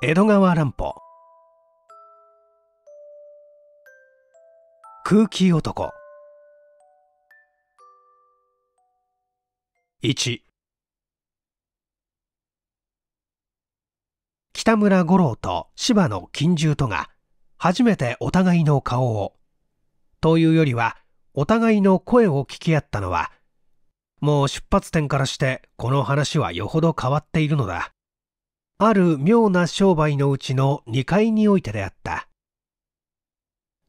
江戸川乱歩空気男1北村五郎と芝野金獣とが初めてお互いの顔をというよりはお互いの声を聞き合ったのはもう出発点からしてこの話はよほど変わっているのだある妙な商売のうちの2階においてであった。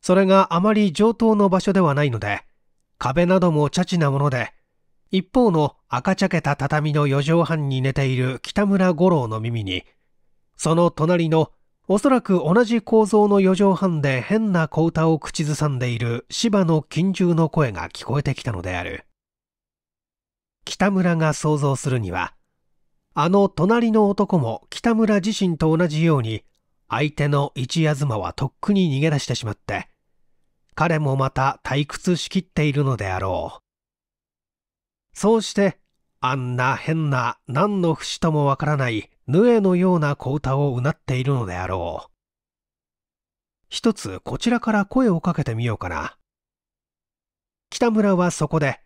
それがあまり上等の場所ではないので、壁なども茶地なもので、一方の赤茶けた畳の四畳半に寝ている北村五郎の耳に、その隣のおそらく同じ構造の四畳半で変な小唄を口ずさんでいる芝の金獣の声が聞こえてきたのである。北村が想像するには、あの隣の男も北村自身と同じように、相手の一妻はとっくに逃げ出してしまって、彼もまた退屈しきっているのであろう。そうして、あんな変な何の節ともわからないぬえのような小唄をうなっているのであろう。一つこちらから声をかけてみようかな。北村はそこで、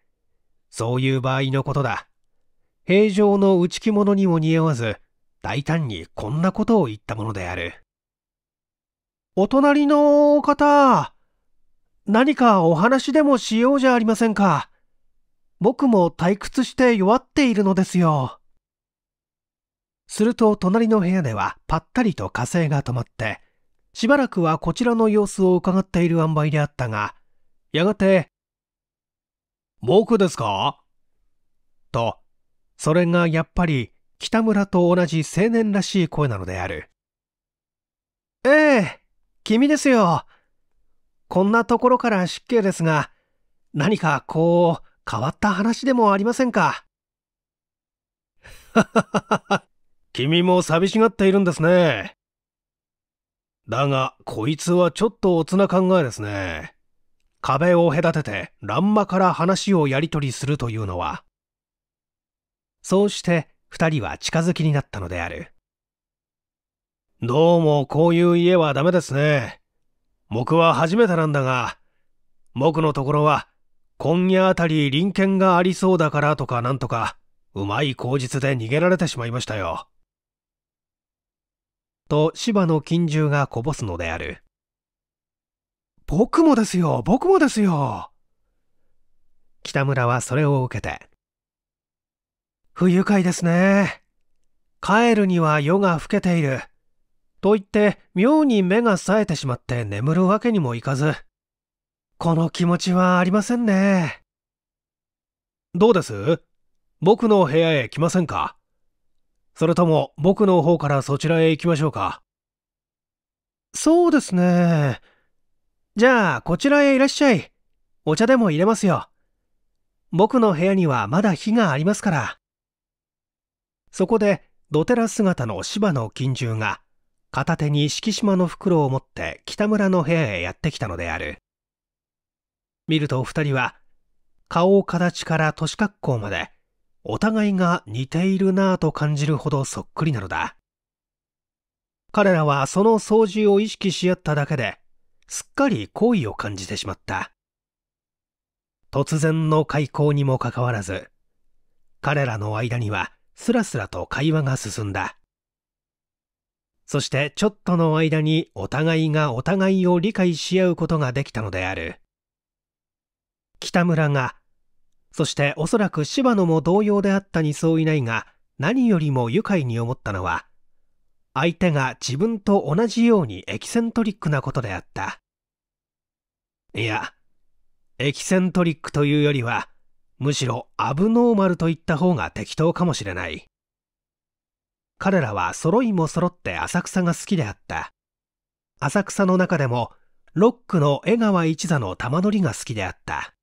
そういう場合のことだ。平常の内気着物にも似合わず、大胆にこんなことを言ったものである。お隣の方、何かお話でもしようじゃありませんか。僕も退屈して弱っているのですよ。すると隣の部屋ではぱったりと火星が止まって、しばらくはこちらの様子を伺っている塩梅であったが、やがて、僕ですかと、それがやっぱり北村と同じ青年らしい声なのである。ええ、君ですよ。こんなところから失敬ですが、何かこう、変わった話でもありませんか。君も寂しがっているんですね。だが、こいつはちょっとおつな考えですね。壁を隔てて、欄間から話をやり取りするというのは、そうして二人は近づきになったのである。どうもこういう家はダメですね。僕は初めてなんだが、僕のところは今夜あたり隣県がありそうだからとかなんとか、うまい口実で逃げられてしまいましたよ。と芝の金獣がこぼすのである。僕もですよ、僕もですよ。北村はそれを受けて、不愉快ですね。帰るには夜が更けている。と言って、妙に目が冴えてしまって眠るわけにもいかず。この気持ちはありませんね。どうです僕の部屋へ来ませんかそれとも僕の方からそちらへ行きましょうかそうですね。じゃあ、こちらへいらっしゃい。お茶でも入れますよ。僕の部屋にはまだ火がありますから。そこでドテラ姿の芝の金獣が片手に敷島の袋を持って北村の部屋へやってきたのである見ると2人は顔形から都市格好までお互いが似ているなぁと感じるほどそっくりなのだ彼らはその掃除を意識し合っただけですっかり好意を感じてしまった突然の開口にもかかわらず彼らの間にはすらすらと会話が進んだ。そしてちょっとの間にお互いがお互いを理解し合うことができたのである。北村が、そしておそらく柴野も同様であったに相違ないが、何よりも愉快に思ったのは、相手が自分と同じようにエキセントリックなことであった。いや、エキセントリックというよりは、むしろアブノーマルといった方が適当かもしれない彼らは揃いも揃って浅草が好きであった浅草の中でもロックの江川一座の玉乗りが好きであった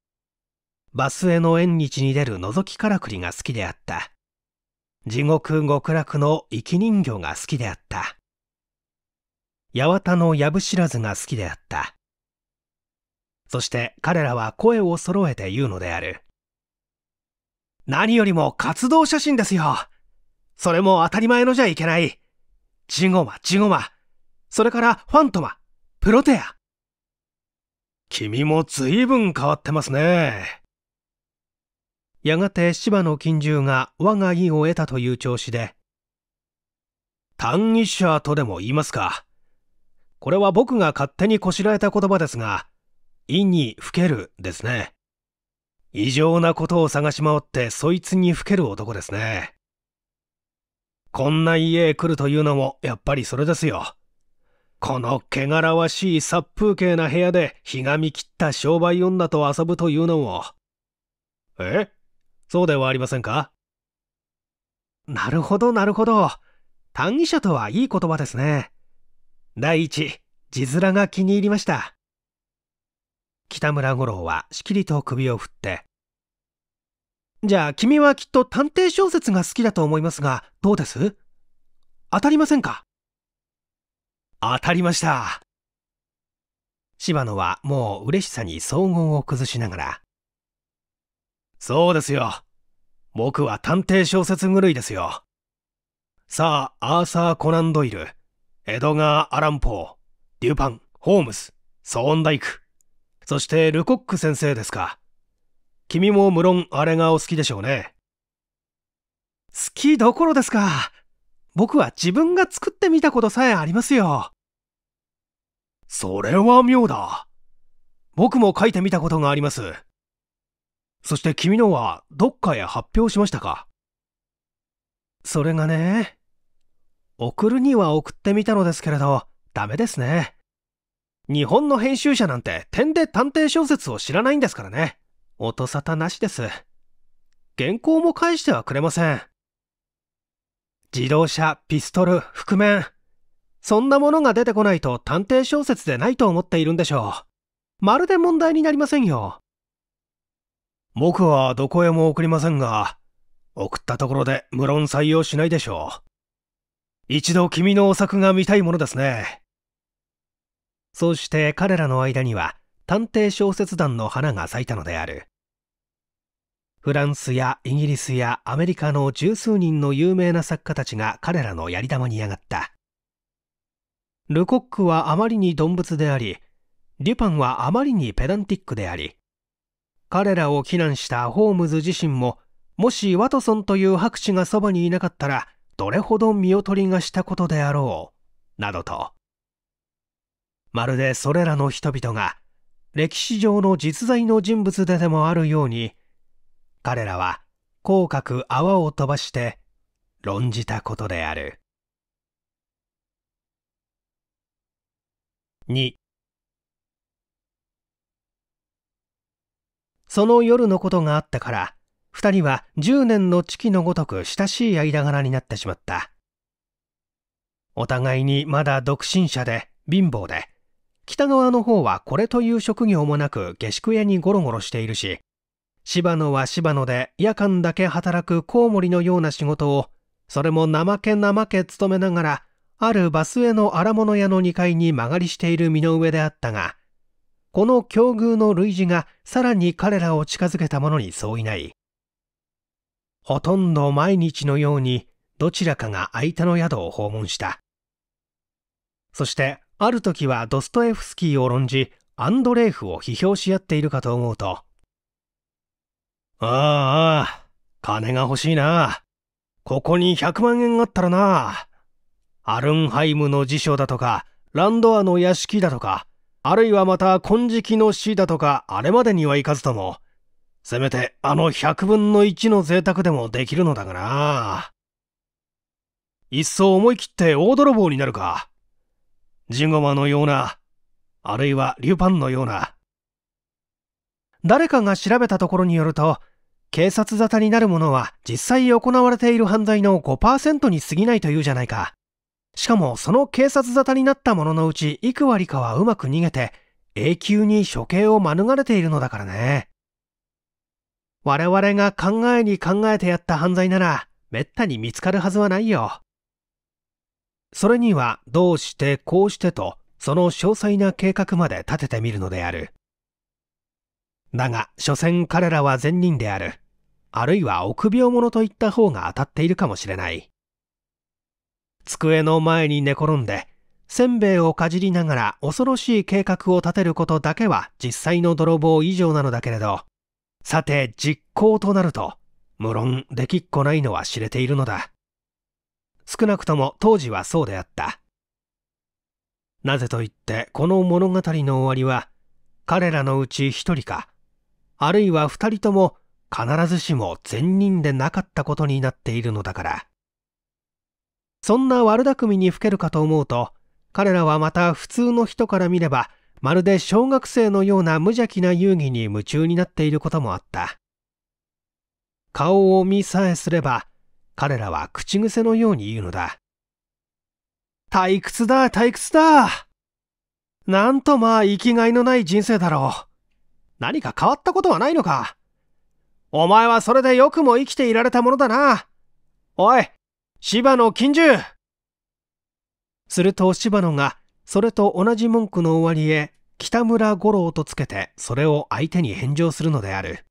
バスへの縁日に出る覗きからくりが好きであった地獄極楽の生き人形が好きであった八幡の藪知らずが好きであったそして彼らは声を揃えて言うのである何よりも活動写真ですよ。それも当たり前のじゃいけない。ジゴマ、ジゴマ。それからファントマ、プロテア。君も随分変わってますね。やがて芝の金獣が我が意を得たという調子で、単一者とでも言いますか。これは僕が勝手にこしらえた言葉ですが、意にふけるですね。異常なことを探し回ってそいつにふける男ですね。こんな家へ来るというのもやっぱりそれですよ。この汚らわしい殺風景な部屋でひがみ切った商売女と遊ぶというのも。えそうではありませんかなるほどなるほど。単義者とはいい言葉ですね。第一、字面が気に入りました。北村五郎はしきりと首を振って。じゃあ君はきっと探偵小説が好きだと思いますが、どうです当たりませんか当たりました。柴野はもう嬉しさに荘厳を崩しながら。そうですよ。僕は探偵小説狂いですよ。さあ、アーサー・コナン・ドイル、エドガー・アラン・ポー、デュパン、ホームス、ソーンダイク、そしてルコック先生ですか。君も無論あれがお好きでしょうね。好きどころですか。僕は自分が作ってみたことさえありますよ。それは妙だ。僕も書いてみたことがあります。そして君のはどっかへ発表しましたかそれがね、送るには送ってみたのですけれど、ダメですね。日本の編集者なんて点で探偵小説を知らないんですからね。音沙汰なしです。原稿も返してはくれません。自動車、ピストル、覆面。そんなものが出てこないと探偵小説でないと思っているんでしょう。まるで問題になりませんよ。僕はどこへも送りませんが、送ったところで無論採用しないでしょう。一度君のお作が見たいものですね。そうして彼らの間には探偵小説団の花が咲いたのであるフランスやイギリスやアメリカの十数人の有名な作家たちが彼らのやり玉に上がったルコックはあまりに鈍物でありデュパンはあまりにペダンティックであり彼らを非難したホームズ自身ももしワトソンという博士がそばにいなかったらどれほど見劣りがしたことであろうなどとまるでそれらの人々が歴史上の実在の人物ででもあるように彼らは口角泡を飛ばして論じたことである2その夜のことがあったから2人は10年の月のごとく親しい間柄になってしまったお互いにまだ独身者で貧乏で北側の方はこれという職業もなく下宿屋にゴロゴロしているし、芝野は芝野で夜間だけ働くコウモリのような仕事を、それも怠け怠け勤めながら、あるバスへの荒物屋の2階に間借りしている身の上であったが、この境遇の類似がさらに彼らを近づけたものに相違ない。ほとんど毎日のようにどちらかが相手の宿を訪問した。そしてある時はドストエフスキーを論じアンドレーフを批評し合っているかと思うとあああ金が欲しいなここに100万円あったらなアルンハイムの辞書だとかランドアの屋敷だとかあるいはまた金色の死だとかあれまでにはいかずともせめてあの100分の1の贅沢でもできるのだがな。いっそ思い切って大泥棒になるか。ジゴマのような、あるいはリュパンのような。誰かが調べたところによると、警察沙汰になるものは実際行われている犯罪の5%に過ぎないというじゃないか。しかもその警察沙汰になったもののうち幾割かはうまく逃げて永久に処刑を免れているのだからね。我々が考えに考えてやった犯罪なら滅多に見つかるはずはないよ。それにはどうしてこうしてとその詳細な計画まで立ててみるのであるだが所詮彼らは善人であるあるいは臆病者といった方が当たっているかもしれない机の前に寝転んでせんべいをかじりながら恐ろしい計画を立てることだけは実際の泥棒以上なのだけれどさて実行となると無論できっこないのは知れているのだ少なくとも当時はそうであった。なぜといって、この物語の終わりは、彼らのうち一人か、あるいは二人とも必ずしも善人でなかったことになっているのだから。そんな悪巧みにふけるかと思うと、彼らはまた普通の人から見れば、まるで小学生のような無邪気な遊戯に夢中になっていることもあった。顔を見さえすれば、彼らは口癖のように言うのだ。退屈だ、退屈だ。なんとまあ生きがいのない人生だろう。何か変わったことはないのか。お前はそれでよくも生きていられたものだな。おい、芝野金獣すると芝野が、それと同じ文句の終わりへ、北村五郎とつけて、それを相手に返上するのである。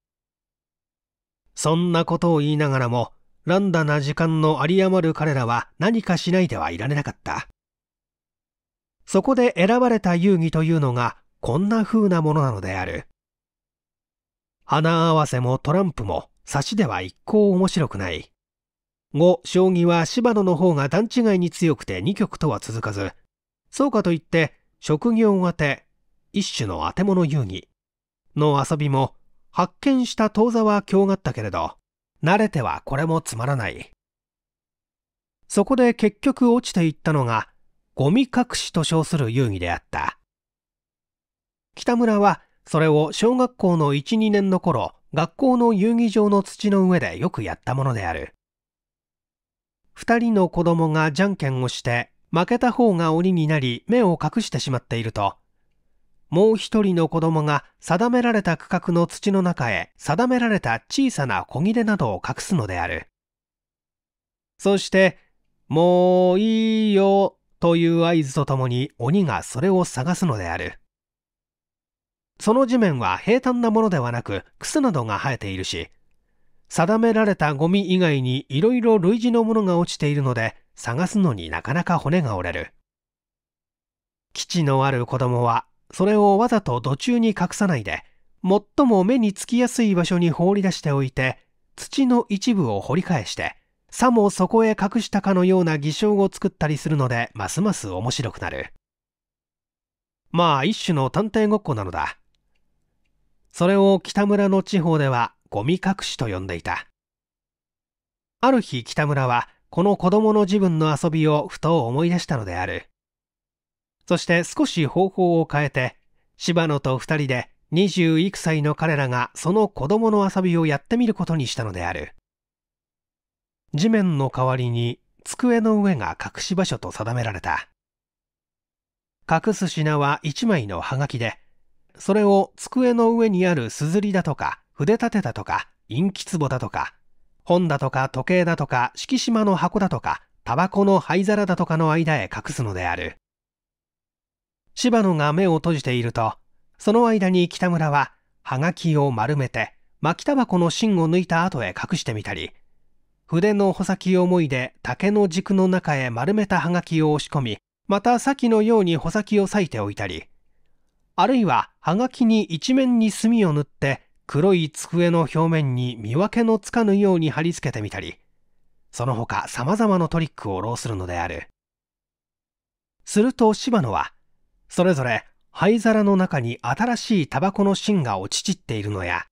そんなことを言いながらも、乱打な時間の有り余る彼らは何かしないではいられなかった。そこで選ばれた遊戯というのがこんな風なものなのである。花合わせもトランプも差しでは一向面白くない。5、将棋は芝野の方が段違いに強くて2局とは続かず、そうかといって職業当て、一種の当て物遊戯の遊びも発見した当座は強がったけれど、慣れてはこれもつまらない。そこで結局落ちていったのが、ゴミ隠しと称する遊戯であった。北村はそれを小学校の1、2年の頃、学校の遊技場の土の上でよくやったものである。二人の子供がじゃんけんをして、負けた方が鬼になり目を隠してしまっていると、もう一人の子供が定められた区画の土の中へ定められた小さな小切れなどを隠すのである。そして、もういいよという合図とともに鬼がそれを探すのである。その地面は平坦なものではなく、すなどが生えているし、定められたゴミ以外にいろいろ類似のものが落ちているので、探すのになかなか骨が折れる。基地のある子供はそれをわざと土中に隠さないで、最も目につきやすい場所に放り出しておいて、土の一部を掘り返して、さもそこへ隠したかのような偽証を作ったりするので、ますます面白くなる。まあ、一種の探偵ごっこなのだ。それを北村の地方では、ゴミ隠しと呼んでいた。ある日北村は、この子供の自分の遊びをふと思い出したのである。そして少し方法を変えて、柴野と二人で2 1く歳の彼らがその子供の遊びをやってみることにしたのである。地面の代わりに机の上が隠し場所と定められた。隠す品は一枚のはがきで、それを机の上にある硯だとか、筆立てだとか、陰気壺だとか、本だとか時計だとか、敷島の箱だとか、タバコの灰皿だとかの間へ隠すのである。柴野が目を閉じていると、その間に北村は、はがきを丸めて、巻きタバコの芯を抜いた後へ隠してみたり、筆の穂先を思いで竹の軸の中へ丸めたはがきを押し込み、また先のように穂先を裂いておいたり、あるいははがきに一面に墨を塗って黒い机の表面に見分けのつかぬように貼り付けてみたり、その他様々なトリックを浪するのである。すると柴野はそれぞれ灰皿の中に新しいタバコの芯が落ちちっているのや、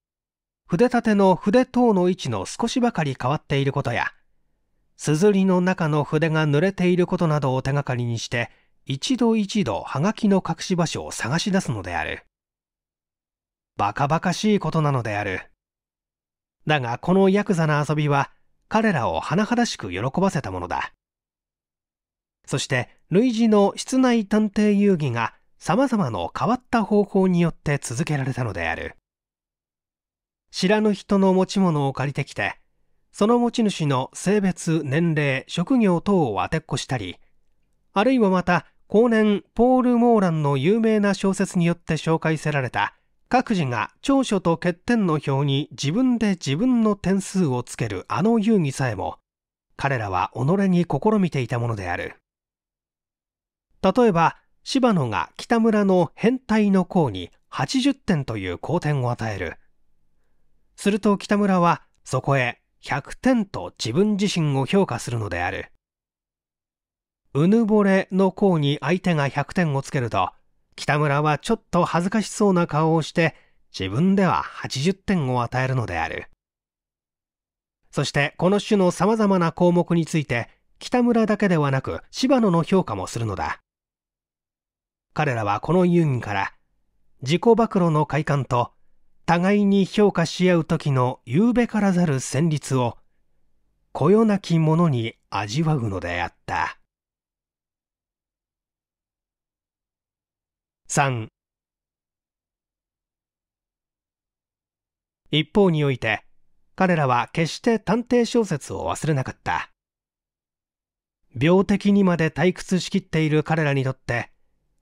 筆立ての筆等の位置の少しばかり変わっていることや、すずりの中の筆が濡れていることなどを手がかりにして、一度一度はがきの隠し場所を探し出すのである。バカバカしいことなのである。だがこのヤクザな遊びは彼らを甚だしく喜ばせたものだ。そして類似の室内探偵遊戯が様々な変わった方法によって続けられたのである知らぬ人の持ち物を借りてきてその持ち主の性別年齢職業等を当てっこしたりあるいはまた後年ポール・モーランの有名な小説によって紹介せられた各自が長所と欠点の表に自分で自分の点数をつけるあの遊戯さえも彼らは己に試みていたものである例えば、柴野が北村の変態の項に80点という好点を与える。すると北村はそこへ100点と自分自身を評価するのである。うぬぼれの項に相手が100点をつけると、北村はちょっと恥ずかしそうな顔をして自分では80点を与えるのである。そしてこの種の様々な項目について北村だけではなく柴野の評価もするのだ。彼らはこの遊戯から自己暴露の快感と互いに評価し合う時の夕べからざる旋律をこよなきものに味わうのであった三。一方において彼らは決して探偵小説を忘れなかった病的にまで退屈しきっている彼らにとって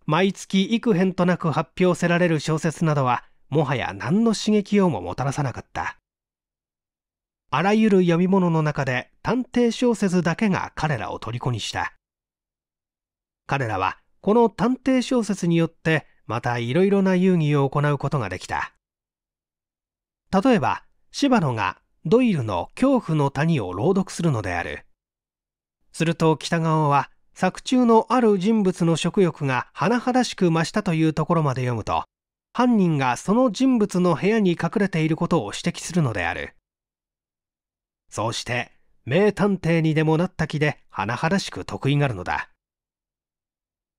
毎月幾辺となく発表せられる小説などはもはや何の刺激をももたらさなかったあらゆる読み物の中で探偵小説だけが彼らを虜にした彼らはこの探偵小説によってまたいろいろな遊戯を行うことができた例えば柴野がドイルの恐怖の谷を朗読するのであるすると北川は作中のある人物の食欲が甚だしく増したというところまで読むと犯人がその人物の部屋に隠れていることを指摘するのであるそうして名探偵にでもなった気で甚だしく得意がるのだ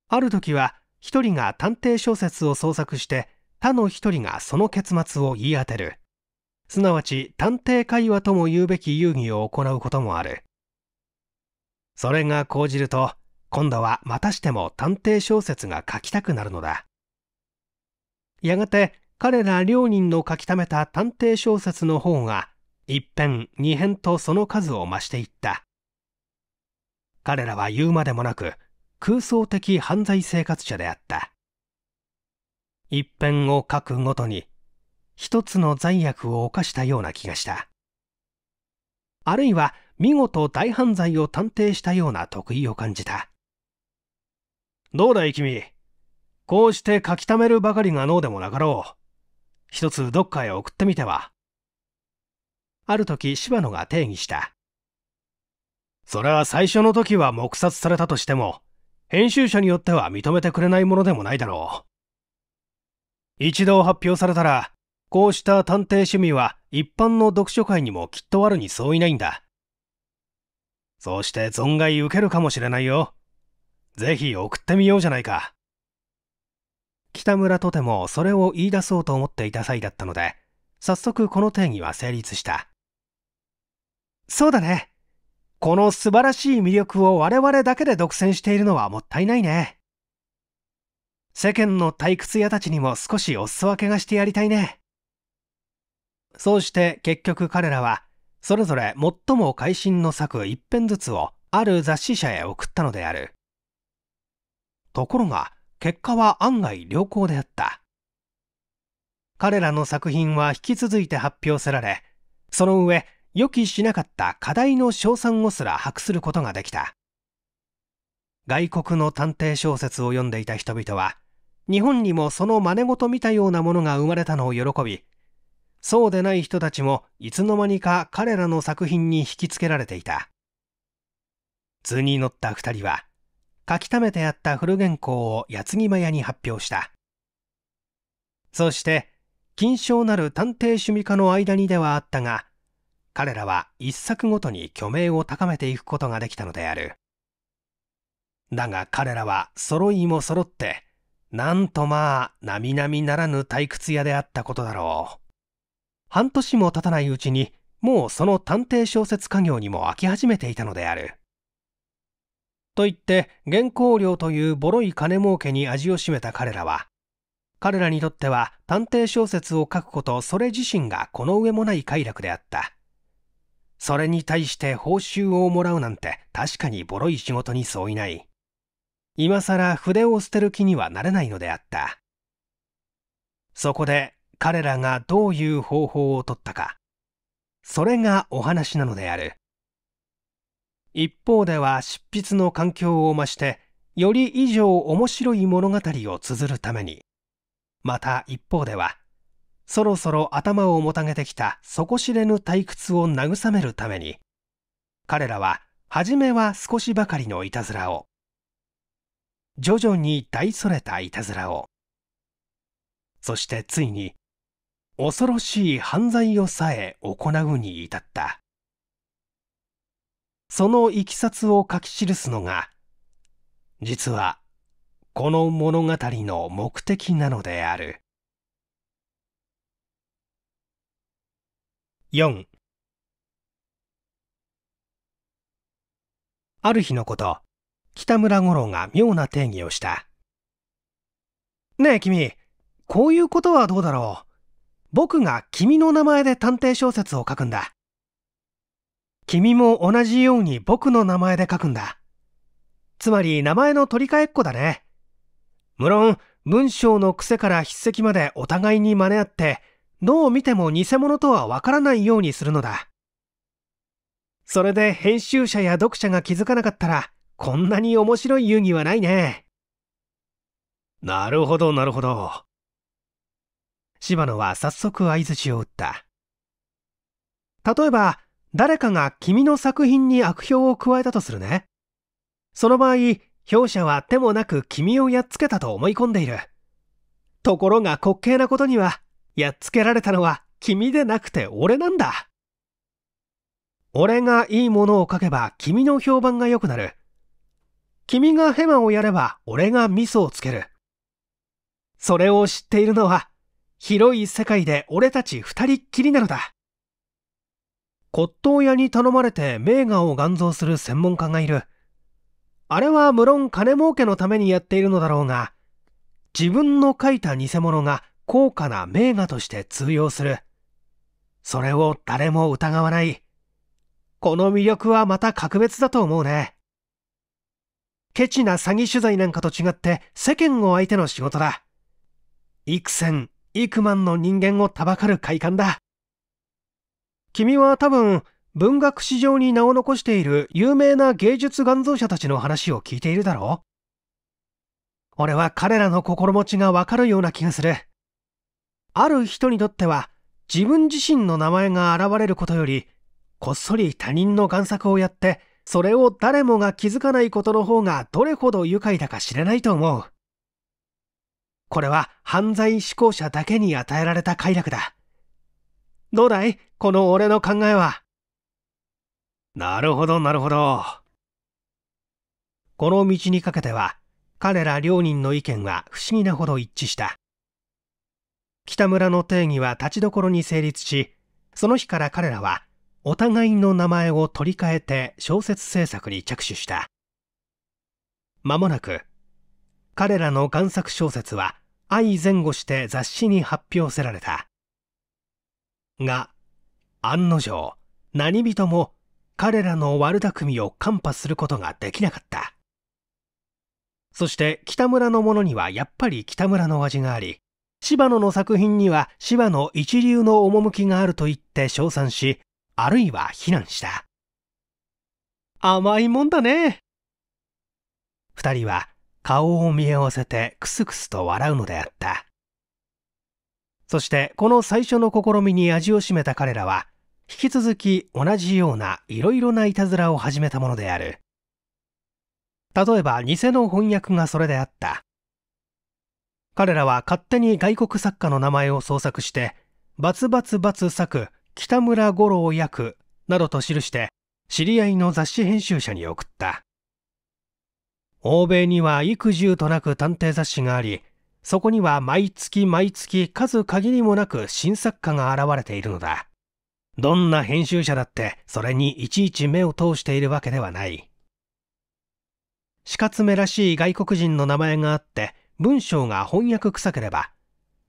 ある時は一人が探偵小説を創作して他の一人がその結末を言い当てるすなわち探偵会話とも言うべき遊戯を行うこともあるそれが講じると今度はまたしても探偵小説が書きたくなるのだやがて彼ら両人の書き溜めた探偵小説の方が一編二編とその数を増していった彼らは言うまでもなく空想的犯罪生活者であった一編を書くごとに一つの罪悪を犯したような気がしたあるいは見事大犯罪を探偵したような得意を感じたどうだい君。こうして書き溜めるばかりが脳でもなかろう。一つどっかへ送ってみては。ある時、柴野が定義した。それは最初の時は黙殺されたとしても、編集者によっては認めてくれないものでもないだろう。一度発表されたら、こうした探偵趣味は一般の読書会にもきっとあるに相違ないんだ。そうして存外受けるかもしれないよ。ぜひ送ってみようじゃないか。北村とてもそれを言い出そうと思っていた際だったので、早速この定義は成立した。そうだね。この素晴らしい魅力を我々だけで独占しているのはもったいないね。世間の退屈屋たちにも少しお裾分けがしてやりたいね。そうして結局彼らは、それぞれ最も会心の作一編ずつをある雑誌社へ送ったのである。ところが結果は案外良好であった彼らの作品は引き続いて発表せられその上予期しなかった課題の賞賛をすら博することができた外国の探偵小説を読んでいた人々は日本にもその真似事見たようなものが生まれたのを喜びそうでない人たちもいつの間にか彼らの作品に引きつけられていた図に乗った2人は書き溜めてあった古原稿を矢継ぎ早に発表したそして金賞なる探偵趣味家の間にではあったが彼らは一作ごとに虚名を高めていくことができたのであるだが彼らは揃いも揃ってなんとまあ並々ならぬ退屈屋であったことだろう半年も経たないうちにもうその探偵小説家業にも飽き始めていたのであると言って原稿料というボロい金儲けに味を占めた彼らは彼らにとっては探偵小説を書くことそれ自身がこの上もない快楽であったそれに対して報酬をもらうなんて確かにボロい仕事に相違ない今さら筆を捨てる気にはなれないのであったそこで彼らがどういう方法をとったかそれがお話なのである一方では執筆の環境を増してより以上面白い物語を綴るためにまた一方ではそろそろ頭をもたげてきた底知れぬ退屈を慰めるために彼らは初めは少しばかりのいたずらを徐々に大それたいたずらをそしてついに恐ろしい犯罪をさえ行うに至ったそのいきさつを書き記すのが実はこの物語の目的なのである4ある日のこと北村五郎が妙な定義をしたねえ君こういうことはどうだろう僕が君の名前で探偵小説を書くんだ君も同じように僕の名前で書くんだ。つまり名前の取り替えっこだね。無論、文章の癖から筆跡までお互いに真似合って、どう見ても偽物とはわからないようにするのだ。それで編集者や読者が気づかなかったら、こんなに面白い遊戯はないね。なるほど、なるほど。柴野は早速相槌を打った。例えば、誰かが君の作品に悪評を加えたとするね。その場合、表者は手もなく君をやっつけたと思い込んでいる。ところが滑稽なことには、やっつけられたのは君でなくて俺なんだ。俺がいいものを書けば君の評判が良くなる。君がヘマをやれば俺がミソをつける。それを知っているのは広い世界で俺たち二人っきりなのだ。骨董屋に頼まれて名画を願像する専門家がいる。あれは無論金儲けのためにやっているのだろうが、自分の描いた偽物が高価な名画として通用する。それを誰も疑わない。この魅力はまた格別だと思うね。ケチな詐欺取材なんかと違って世間を相手の仕事だ。幾千、幾万の人間をたばかる快感だ。君は多分文学史上に名を残している有名な芸術願造者たちの話を聞いているだろう俺は彼らの心持ちがわかるような気がする。ある人にとっては自分自身の名前が現れることより、こっそり他人の贋作をやって、それを誰もが気づかないことの方がどれほど愉快だか知れないと思う。これは犯罪思考者だけに与えられた快楽だ。どうだいこの俺の考えは。なるほど、なるほど。この道にかけては、彼ら両人の意見は不思議なほど一致した。北村の定義は立ちどころに成立し、その日から彼らは、お互いの名前を取り替えて小説制作に着手した。間もなく、彼らの贋作小説は、相前後して雑誌に発表せられた。が案の定何人も彼らの悪巧みを看破することができなかったそして北村のものにはやっぱり北村の味があり柴野の作品には柴野一流の趣があると言って称賛しあるいは非難した甘いもんだね2人は顔を見合わせてクスクスと笑うのであったそしてこの最初の試みに味を占めた彼らは引き続き同じようないろいろないたずらを始めたものである例えば偽の翻訳がそれであった彼らは勝手に外国作家の名前を創作して「バツバツバツ作北村五郎役」などと記して知り合いの雑誌編集者に送った欧米には幾十となく探偵雑誌がありそこには毎月毎月数限りもなく新作家が現れているのだ。どんな編集者だってそれにいちいち目を通しているわけではない。死つ目らしい外国人の名前があって文章が翻訳臭ければ、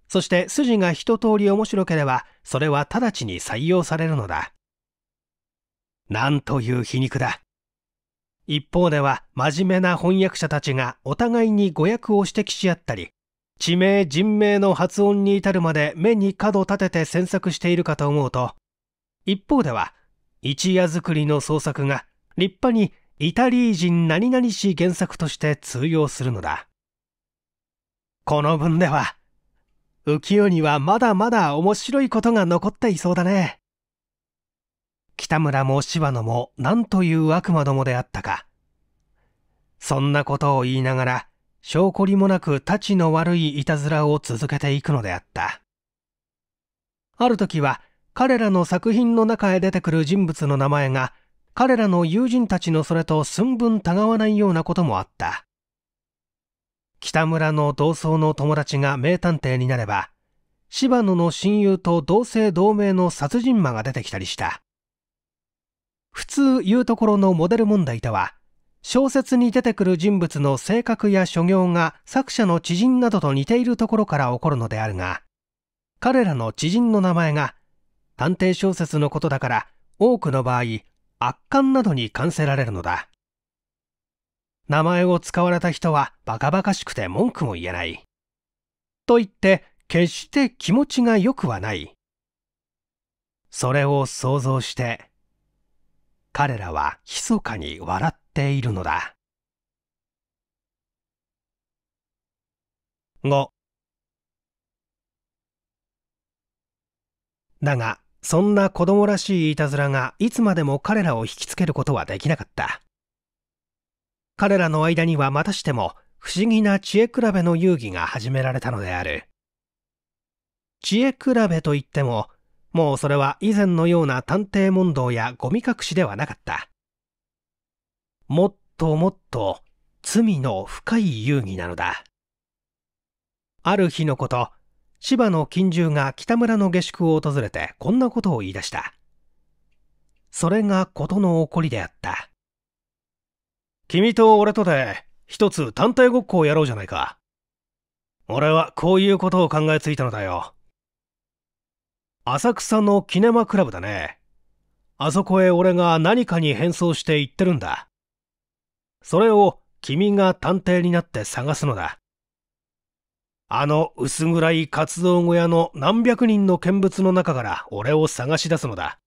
そして筋が一通り面白ければそれは直ちに採用されるのだ。なんという皮肉だ。一方では真面目な翻訳者たちがお互いに誤訳を指摘し合ったり、地名人名の発音に至るまで目に角立てて詮索しているかと思うと一方では一夜作りの創作が立派にイタリー人何々し原作として通用するのだこの文では浮世にはまだまだ面白いことが残っていそうだね北村も柴野も何という悪魔どもであったかそんなことを言いながら証拠りもなく太刀の悪いいたずらを続けていくのであった。ある時は彼らの作品の中へ出てくる人物の名前が彼らの友人たちのそれと寸分たがわないようなこともあった。北村の同窓の友達が名探偵になれば、柴野の親友と同姓同名の殺人魔が出てきたりした。普通言うところのモデル問題とは、小説に出てくる人物の性格や所業が作者の知人などと似ているところから起こるのであるが、彼らの知人の名前が探偵小説のことだから多くの場合、圧巻などに冠せられるのだ。名前を使われた人はバカバカしくて文句も言えない。と言って、決して気持ちが良くはない。それを想像して、彼らは密かに笑った。ているのだ5だがそんな子供らしいいたずらがいつまでも彼らを引きつけることはできなかった彼らの間にはまたしても不思議な知恵比べの遊戯が始められたのである知恵比べといってももうそれは以前のような探偵問答やゴミ隠しではなかったもっともっと罪の深い遊戯なのだ。ある日のこと、芝の近獣が北村の下宿を訪れてこんなことを言い出した。それが事の起こりであった。君と俺とで一つ単体ごっこをやろうじゃないか。俺はこういうことを考えついたのだよ。浅草のキネマクラブだね。あそこへ俺が何かに変装して行ってるんだ。それを君が探偵になって探すのだ。あの薄暗い活動小屋の何百人の見物の中から俺を探し出すのだ。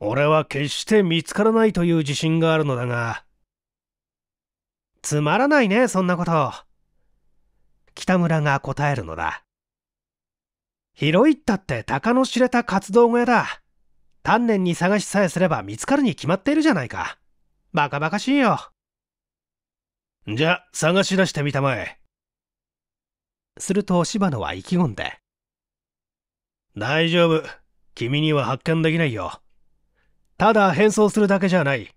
俺は決して見つからないという自信があるのだが。つまらないね、そんなこと。北村が答えるのだ。広いったって鷹の知れた活動小屋だ。丹念に探しさえすれば見つかるに決まっているじゃないか。バカバカしいよ。じゃあ探し出してみたまえすると柴野は意気込んで大丈夫君には発見できないよただ変装するだけじゃない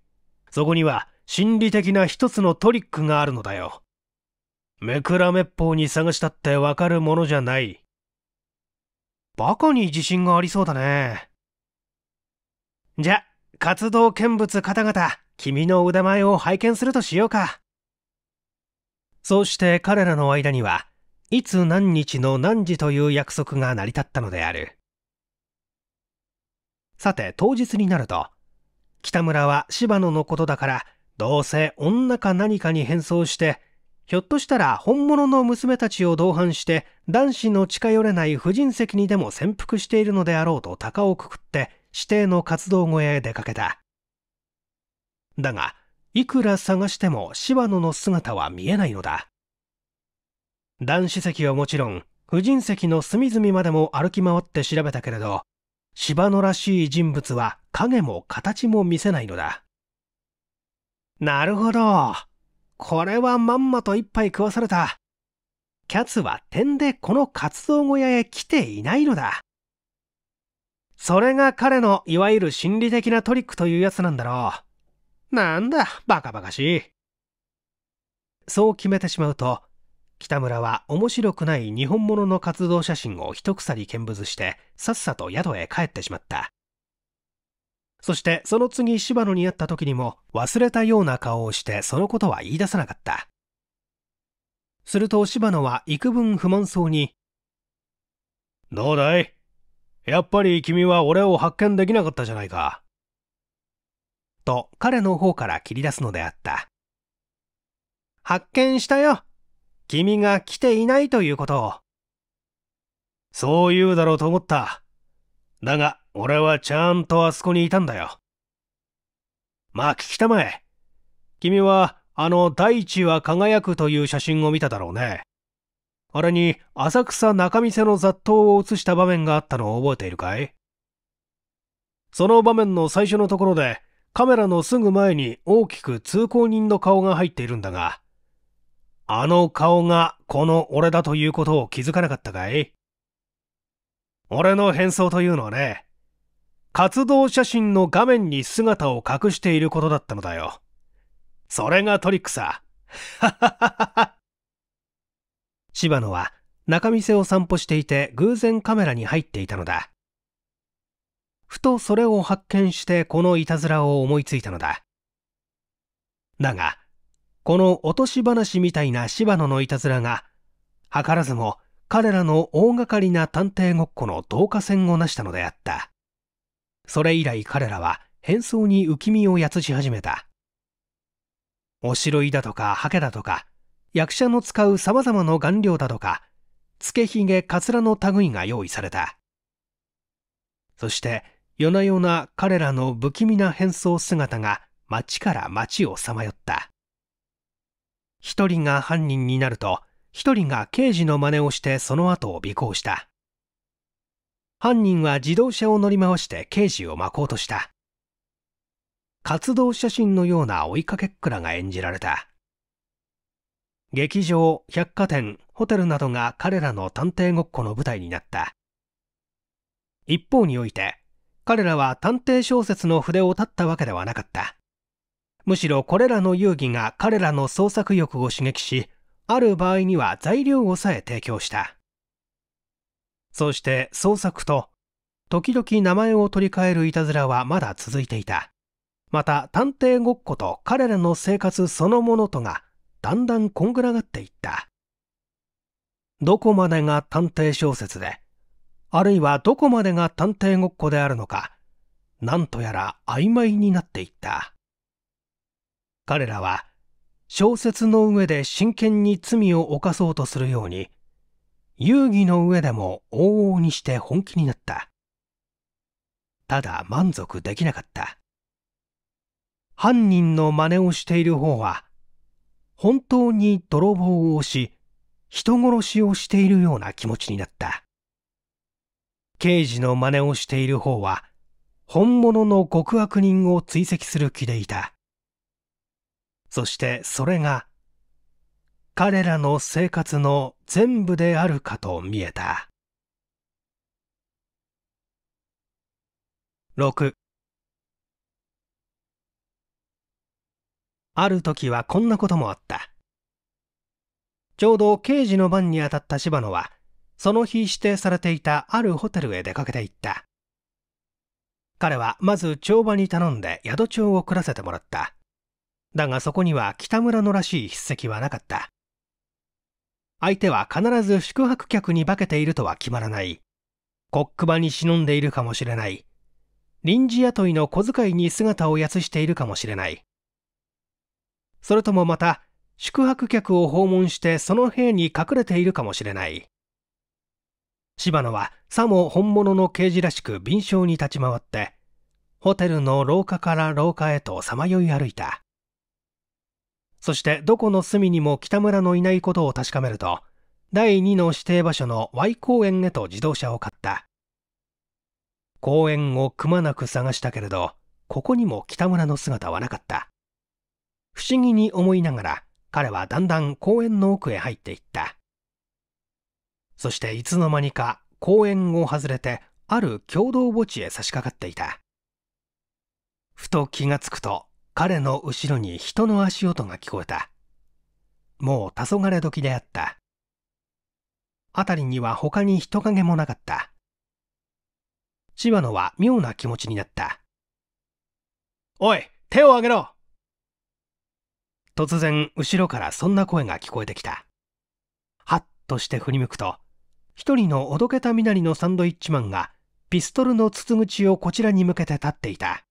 そこには心理的な一つのトリックがあるのだよめくらめっぽうに探したってわかるものじゃないバカに自信がありそうだねじゃ活動見物方々君の腕前を拝見するとしようかそうして彼らの間には、いつ何日の何時という約束が成り立ったのである。さて、当日になると、北村は芝野のことだから、どうせ女か何かに変装して、ひょっとしたら本物の娘たちを同伴して男子の近寄れない婦人席にでも潜伏しているのであろうと鷹をくくって指定の活動小屋へ出かけた。だが、いくら探しても柴野の姿は見えないのだ男子席はもちろん婦人席の隅々までも歩き回って調べたけれど芝野らしい人物は影も形も見せないのだなるほどこれはまんまと一杯食わされたキャツは点でこの活動小屋へ来ていないのだそれが彼のいわゆる心理的なトリックというやつなんだろうなんだ、バカバカしい。そう決めてしまうと、北村は面白くない日本物の活動写真を一鎖見物して、さっさと宿へ帰ってしまった。そしてその次柴野に会った時にも忘れたような顔をしてそのことは言い出さなかった。すると柴野は幾分不満そうに、どうだいやっぱり君は俺を発見できなかったじゃないか。と彼の方から切り出すのであった。発見したよ君が来ていないということを。そう言うだろうと思った。だが、俺はちゃんとあそこにいたんだよ。まあ聞きたまえ。君は、あの、大地は輝くという写真を見ただろうね。あれに、浅草仲見世の雑踏を写した場面があったのを覚えているかいその場面の最初のところで、カメラのすぐ前に大きく通行人の顔が入っているんだが、あの顔がこの俺だということを気づかなかったかい俺の変装というのはね、活動写真の画面に姿を隠していることだったのだよ。それがトリックさ。柴 野は仲見世を散歩していて偶然カメラに入っていたのだ。ふとそれを発見してこのいたずらを思いついたのだだがこの落とし話みたいな柴野のいたずらが図らずも彼らの大掛かりな探偵ごっこの導火線を成したのであったそれ以来彼らは変装に浮き身をやつし始めたおしろいだとかハケだとか役者の使うさまざまな顔料だとかつけひげかつらの類が用意されたそして夜な夜な彼らの不気味な変装姿が町から町をさまよった一人が犯人になると一人が刑事の真似をしてその後を尾行した犯人は自動車を乗り回して刑事を巻こうとした活動写真のような追いかけっくらが演じられた劇場百貨店ホテルなどが彼らの探偵ごっこの舞台になった一方において彼らは探偵小説の筆を立ったわけではなかった。むしろこれらの遊戯が彼らの創作欲を刺激し、ある場合には材料をさえ提供した。そして創作と、時々名前を取り替えるいたずらはまだ続いていた。また探偵ごっこと彼らの生活そのものとが、だんだんこんぐらがっていった。どこまでが探偵小説で、あるいはどこまでが探偵ごっこであるのか、なんとやら曖昧になっていった。彼らは、小説の上で真剣に罪を犯そうとするように、遊戯の上でも往々にして本気になった。ただ満足できなかった。犯人の真似をしている方は、本当に泥棒をし、人殺しをしているような気持ちになった。刑事の真似をしている方は、本物の極悪人を追跡する気でいた。そしてそれが、彼らの生活の全部であるかと見えた。6ある時はこんなこともあった。ちょうど刑事の番に当たった柴野は、その日指定されていたあるホテルへ出かけていった。彼はまず帳場に頼んで宿帳を送らせてもらった。だがそこには北村のらしい筆跡はなかった。相手は必ず宿泊客に化けているとは決まらない。コック場に忍んでいるかもしれない。臨時雇いの小遣いに姿をつしているかもしれない。それともまた、宿泊客を訪問してその部屋に隠れているかもしれない。柴野はさも本物の刑事らしく敏捷に立ち回ってホテルの廊下から廊下へとさまよい歩いたそしてどこの隅にも北村のいないことを確かめると第2の指定場所の Y 公園へと自動車を買った公園をくまなく探したけれどここにも北村の姿はなかった不思議に思いながら彼はだんだん公園の奥へ入っていったそしていつの間にか公園を外れてある共同墓地へ差し掛かっていたふと気がつくと彼の後ろに人の足音が聞こえたもう黄昏時であった辺りには他に人影もなかった千葉野は妙な気持ちになったおい手を挙げろ突然後ろからそんな声が聞こえてきたはっとして振り向くと一人のおどけた身なりのサンドイッチマンがピストルの筒口をこちらに向けて立っていた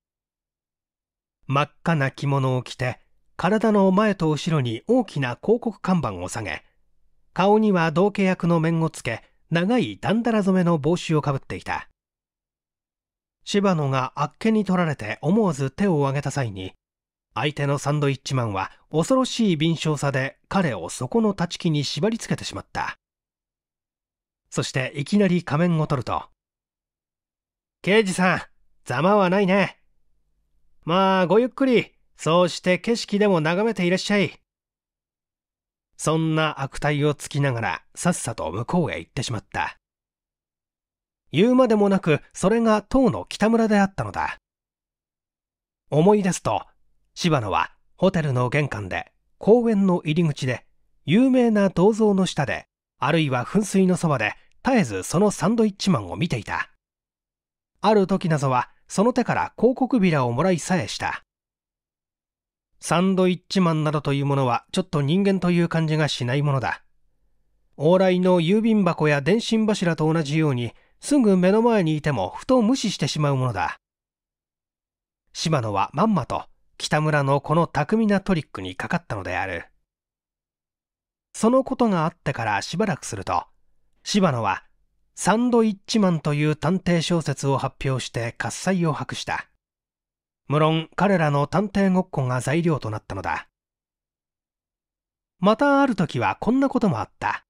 真っ赤な着物を着て体の前と後ろに大きな広告看板を下げ顔には道家役の面をつけ長いだんだら染めの帽子をかぶっていた柴野があっけに取られて思わず手を挙げた際に相手のサンドイッチマンは恐ろしい敏捷さで彼をそこの立ち木に縛りつけてしまったそしていきなり仮面を取ると「刑事さんざまはないね」まあごゆっくりそうして景色でも眺めていらっしゃいそんな悪態をつきながらさっさと向こうへ行ってしまった言うまでもなくそれが当の北村であったのだ思い出すと柴野はホテルの玄関で公園の入り口で有名な銅像の下であるいは噴水のそばで絶えずそのサンドイッチマンを見ていたある時謎はその手から広告ビラをもらいさえしたサンドイッチマンなどというものはちょっと人間という感じがしないものだ往来の郵便箱や電信柱と同じようにすぐ目の前にいてもふと無視してしまうものだ島野はまんまと北村のこの巧みなトリックにかかったのであるそのことがあってからしばらくすると柴野はサンドイッチマンという探偵小説を発表して喝采を博した。無論彼らの探偵ごっこが材料となったのだ。またある時はこんなこともあった。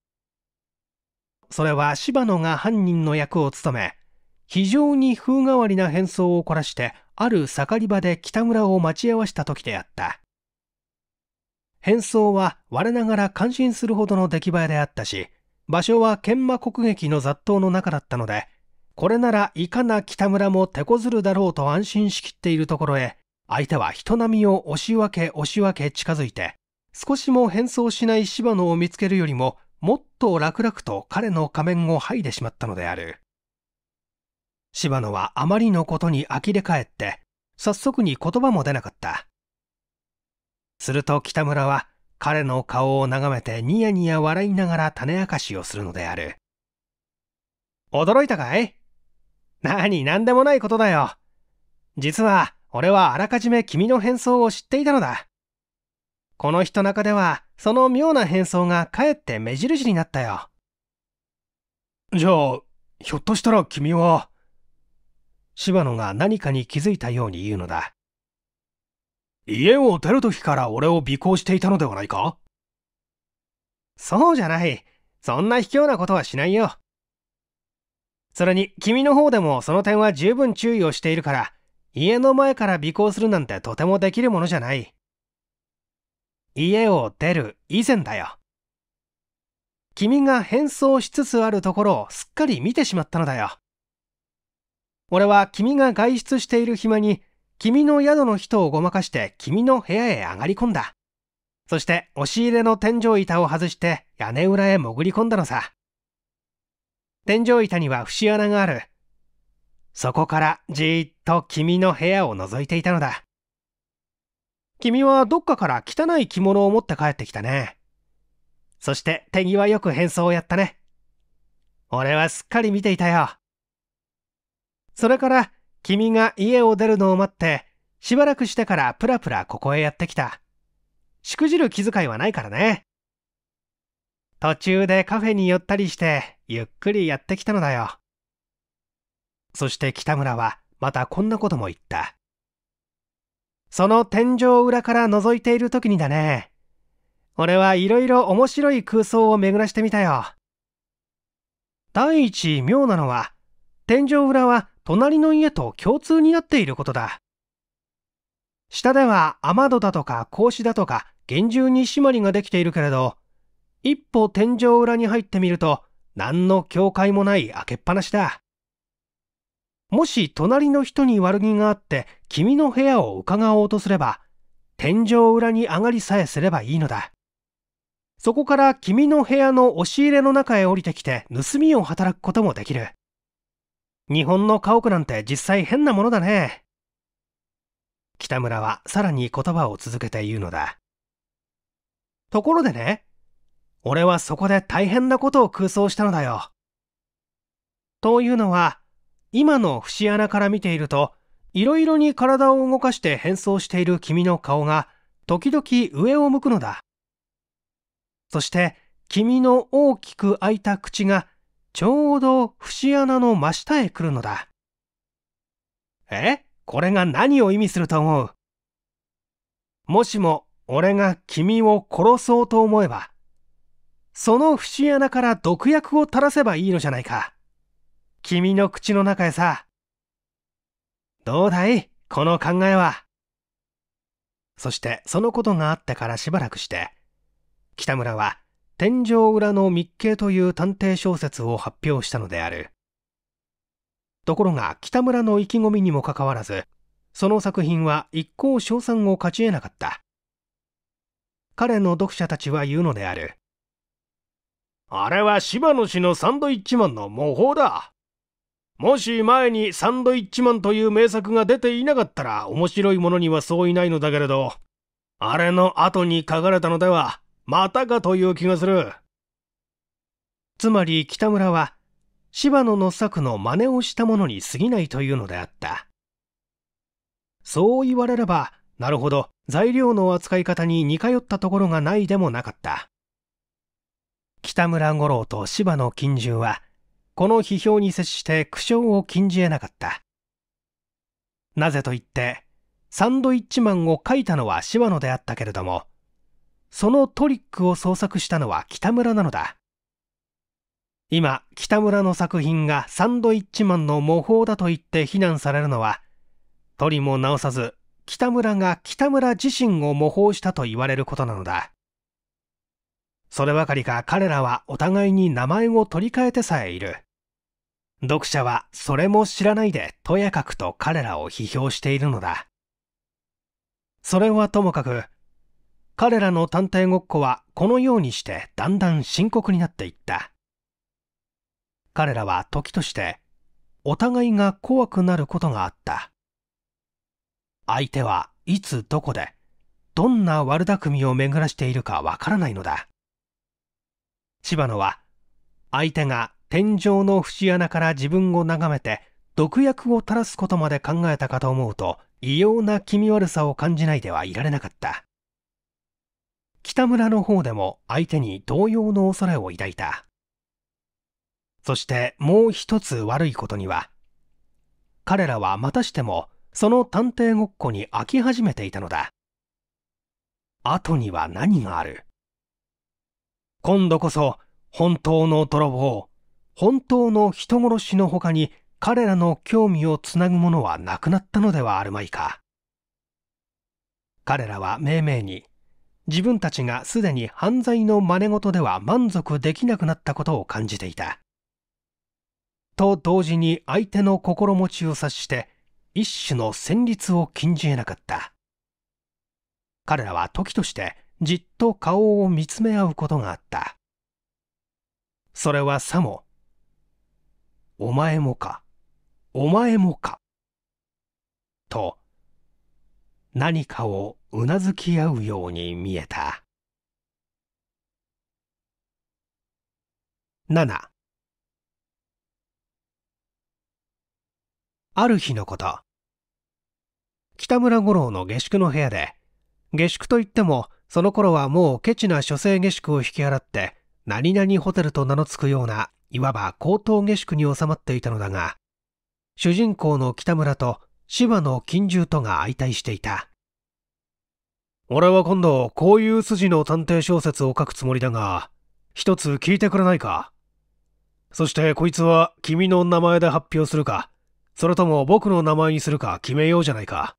それは柴野が犯人の役を務め、非常に風変わりな変装を凝らして、ある盛り場で北村を待ち合わせた時であった。変装は我ながら感心するほどの出来栄えであったし、場所は研磨国撃の雑踏の中だったので、これならいかな北村も手こずるだろうと安心しきっているところへ、相手は人波を押し分け押し分け近づいて、少しも変装しない柴野を見つけるよりも、もっと楽々と彼の仮面を剥いでしまったのである。柴野はあまりのことに呆れ返って、早速に言葉も出なかった。すると北村は、彼の顔を眺めてニヤニヤ笑いながら種明かしをするのである。驚いたかい何、何でもないことだよ。実は、俺はあらかじめ君の変装を知っていたのだ。この人中では、その妙な変装がかえって目印になったよ。じゃあ、ひょっとしたら君は。柴野が何かに気づいたように言うのだ。家を出る時から俺を尾行していたのではないかそうじゃない。そんな卑怯なことはしないよ。それに、君の方でもその点は十分注意をしているから、家の前から尾行するなんてとてもできるものじゃない。家を出る以前だよ。君が変装しつつあるところをすっかり見てしまったのだよ。俺は君が外出している暇に君の宿の人をごまかして君の部屋へ上がり込んだ。そして押し入れの天井板を外して屋根裏へ潜り込んだのさ。天井板には節穴がある。そこからじーっと君の部屋を覗いていたのだ。君はどっかから汚い着物を持って帰ってきたね。そして手際よく変装をやったね。俺はすっかり見ていたよ。それから君が家を出るのを待って、しばらくしてからプラプラここへやってきた。しくじる気遣いはないからね。途中でカフェに寄ったりして、ゆっくりやってきたのだよ。そして北村は、またこんなことも言った。その天井裏から覗いている時にだね。俺はいろいろ面白い空想を巡らしてみたよ。第一妙なのは、天井裏は隣の家と共通になっていることだ。下では雨戸だとか格子だとか厳重に締まりができているけれど、一歩天井裏に入ってみると何の境界もない開けっぱなしだ。もし隣の人に悪気があって君の部屋を伺おうとすれば、天井裏に上がりさえすればいいのだ。そこから君の部屋の押し入れの中へ降りてきて盗みを働くこともできる。日本の家屋なんて実際変なものだね。北村はさらに言葉を続けて言うのだ。ところでね、俺はそこで大変なことを空想したのだよ。というのは、今の節穴から見ていると、いろいろに体を動かして変装している君の顔が、時々上を向くのだ。そして、君の大きく開いた口がちょうど節穴の真下へ来るのだ。えこれが何を意味すると思うもしも俺が君を殺そうと思えば、その節穴から毒薬を垂らせばいいのじゃないか。君の口の中へさ。どうだいこの考えは。そしてそのことがあってからしばらくして、北村は天井裏の密啓という探偵小説を発表したのである。ところが北村の意気込みにもかかわらず、その作品は一向賞賛を勝ち得なかった。彼の読者たちは言うのである。あれは芝野氏のサンドイッチマンの模倣だ。もし前にサンドイッチマンという名作が出ていなかったら面白いものにはそういないのだけれど、あれの後に書かれたのではまたかという気がする。つまり北村は、芝野の策の真似をしたものに過ぎないというのであった。そう言われれば、なるほど、材料の扱い方に似通ったところがないでもなかった。北村五郎と芝野金獣は、この批評に接して苦笑を禁じ得なかった。なぜと言って、サンドイッチマンを書いたのは芝野であったけれども、そのトリックを創作したのは北村なのだ今北村の作品がサンドイッチマンの模倣だと言って非難されるのは取りも直さず北村が北村自身を模倣したと言われることなのだそればかりか彼らはお互いに名前を取り替えてさえいる読者はそれも知らないでとやかくと彼らを批評しているのだそれはともかく彼らの探偵ごっこはこのようにしてだんだん深刻になっていった彼らは時としてお互いが怖くなることがあった相手はいつどこでどんな悪巧みを巡らしているかわからないのだ柴野は相手が天井の節穴から自分を眺めて毒薬を垂らすことまで考えたかと思うと異様な気味悪さを感じないではいられなかった北村の方でも相手に同様の恐れを抱いたそしてもう一つ悪いことには彼らはまたしてもその探偵ごっこに飽き始めていたのだ後には何がある今度こそ本当の泥棒本当の人殺しの他に彼らの興味をつなぐものはなくなったのではあるまいか彼らは命名に自分たちがすでに犯罪の真似事では満足できなくなったことを感じていた。と同時に相手の心持ちを察して一種の旋律を禁じ得なかった彼らは時としてじっと顔を見つめ合うことがあったそれはさも「お前もかお前もか」と何かをうなずき合うように見えた7ある日のこと北村五郎の下宿の部屋で下宿といってもその頃はもうケチな書生下宿を引き払って何々ホテルと名の付くようないわば高等下宿に収まっていたのだが主人公の北村と芝の金獣とが相対していた俺は今度こういう筋の探偵小説を書くつもりだが、一つ聞いてくれないかそしてこいつは君の名前で発表するか、それとも僕の名前にするか決めようじゃないか。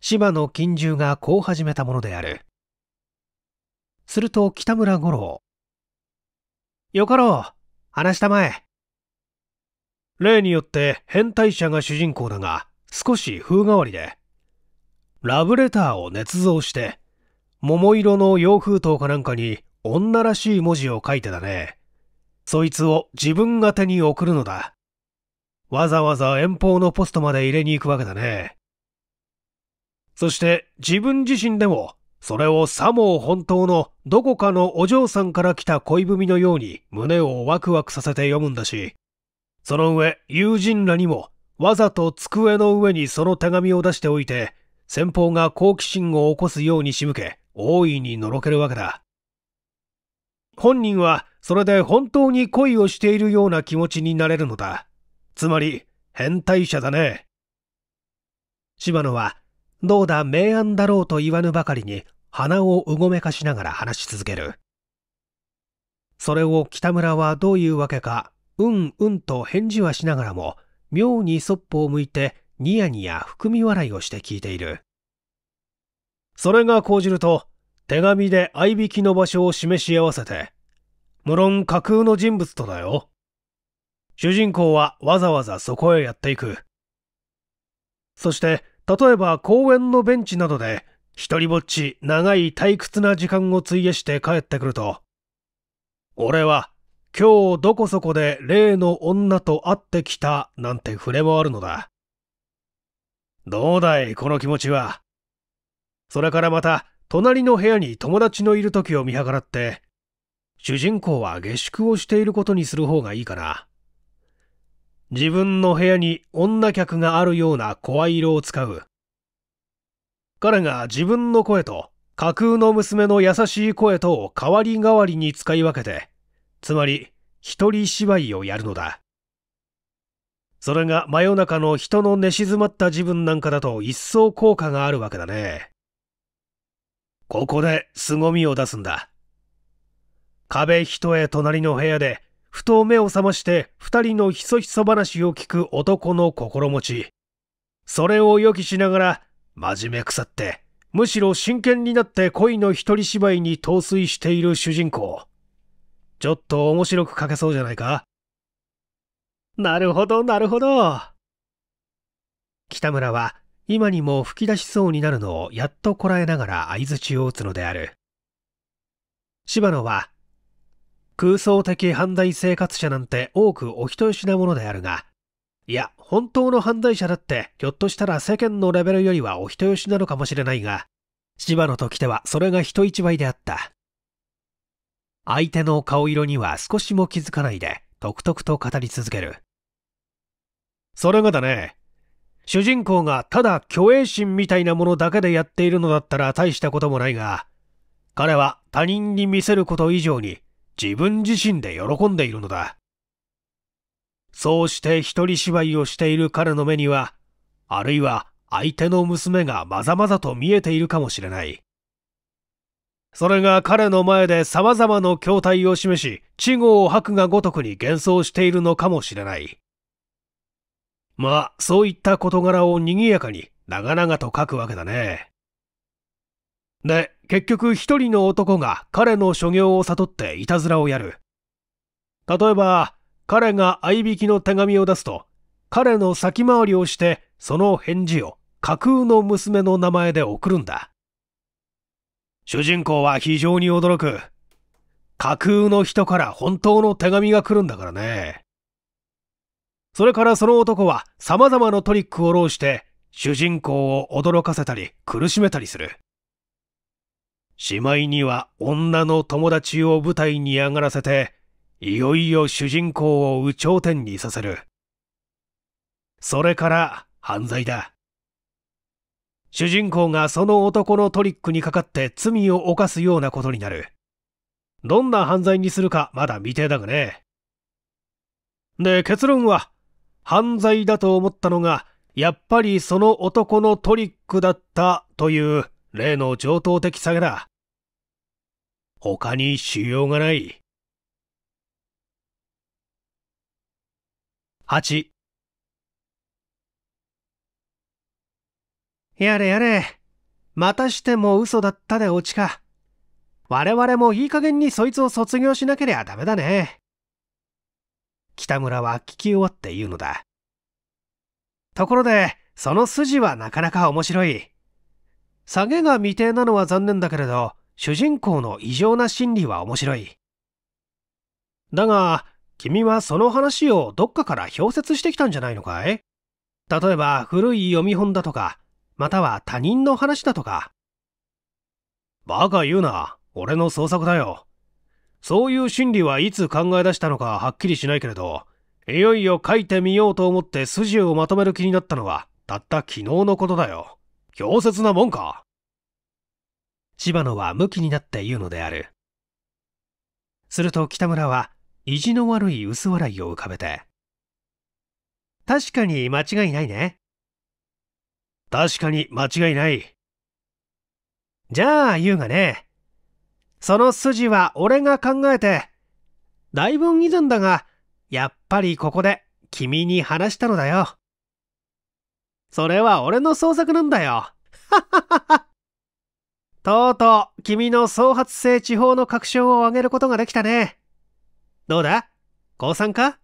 芝の金獣がこう始めたものである。すると北村五郎。よかろう、話したまえ。例によって変態者が主人公だが、少し風変わりで、ラブレターを捏造して、桃色の洋風筒かなんかに女らしい文字を書いてたね。そいつを自分宛に送るのだ。わざわざ遠方のポストまで入れに行くわけだね。そして自分自身でも、それをさも本当のどこかのお嬢さんから来た恋文のように胸をワクワクさせて読むんだし、その上友人らにもわざと机の上にその手紙を出しておいて、先方が好奇心を起こすように仕向け、大いにのろけるわけだ。本人はそれで本当に恋をしているような気持ちになれるのだ。つまり、変態者だね。柴野は、どうだ明暗だろうと言わぬばかりに鼻をうごめかしながら話し続ける。それを北村はどういうわけか、うんうんと返事はしながらも、妙にそっぽを向いてニヤニヤ含み笑いをして聞いている。それが講じると、手紙で合いびきの場所を示し合わせて、無論架空の人物とだよ。主人公はわざわざそこへやっていく。そして、例えば公園のベンチなどで、一人ぼっち長い退屈な時間を費やして帰ってくると、俺は今日どこそこで例の女と会ってきたなんて触れもあるのだ。どうだい、この気持ちは。それからまた、隣の部屋に友達のいる時を見計らって、主人公は下宿をしていることにする方がいいかな。自分の部屋に女客があるような声色を使う。彼が自分の声と架空の娘の優しい声とを代わり代わりに使い分けて、つまり一人芝居をやるのだ。それが真夜中の人の寝静まった自分なんかだと一層効果があるわけだね。ここで凄みを出すんだ。壁一重隣の部屋で、ふと目を覚まして二人のひそひそ話を聞く男の心持ち。それを予期しながら、真面目腐って、むしろ真剣になって恋の一人芝居に陶酔している主人公。ちょっと面白く書けそうじゃないかなるほど、なるほど。北村は今にも吹き出しそうになるのをやっとこらえながら相槌を打つのである。柴野は、空想的犯罪生活者なんて多くお人よしなものであるが、いや、本当の犯罪者だって、ひょっとしたら世間のレベルよりはお人よしなのかもしれないが、柴野と来てはそれが人一倍であった。相手の顔色には少しも気づかないで、独特と語り続ける。それがだね。主人公がただ虚栄心みたいなものだけでやっているのだったら大したこともないが、彼は他人に見せること以上に自分自身で喜んでいるのだ。そうして一人芝居をしている彼の目には、あるいは相手の娘がまざまざと見えているかもしれない。それが彼の前で様々な筐体を示し、稚語を吐くがごとくに幻想しているのかもしれない。まあ、そういった事柄を賑やかに長々と書くわけだね。で、結局一人の男が彼の所業を悟っていたずらをやる。例えば、彼が合いびきの手紙を出すと、彼の先回りをして、その返事を架空の娘の名前で送るんだ。主人公は非常に驚く。架空の人から本当の手紙が来るんだからね。それからその男は様々なトリックを弄して主人公を驚かせたり苦しめたりする。しまいには女の友達を舞台に上がらせて、いよいよ主人公を有頂天にさせる。それから犯罪だ。主人公がその男のトリックにかかって罪を犯すようなことになる。どんな犯罪にするかまだ未定だがね。で、結論は、犯罪だと思ったのが、やっぱりその男のトリックだったという例の上等的下げだ。他にしようがない。8やれやれ。またしても嘘だったでオチか。我々もいい加減にそいつを卒業しなけりゃダメだね。北村は聞き終わって言うのだ。ところで、その筋はなかなか面白い。下げが未定なのは残念だけれど、主人公の異常な心理は面白い。だが、君はその話をどっかから表説してきたんじゃないのかい例えば古い読み本だとか、または他人の話だとか。バカ言うな、俺の創作だよ。そういう心理はいつ考え出したのかはっきりしないけれど、いよいよ書いてみようと思って筋をまとめる気になったのは、たった昨日のことだよ。強説なもんか。柴野は無気になって言うのである。すると北村は、意地の悪い薄笑いを浮かべて、確かに間違いないね。確かに間違いない。じゃあ、言うがね、その筋は俺が考えて、だいぶ以前だが、やっぱりここで君に話したのだよ。それは俺の創作なんだよ。とうとう君の創発性地方の確証を上げることができたね。どうだ降参か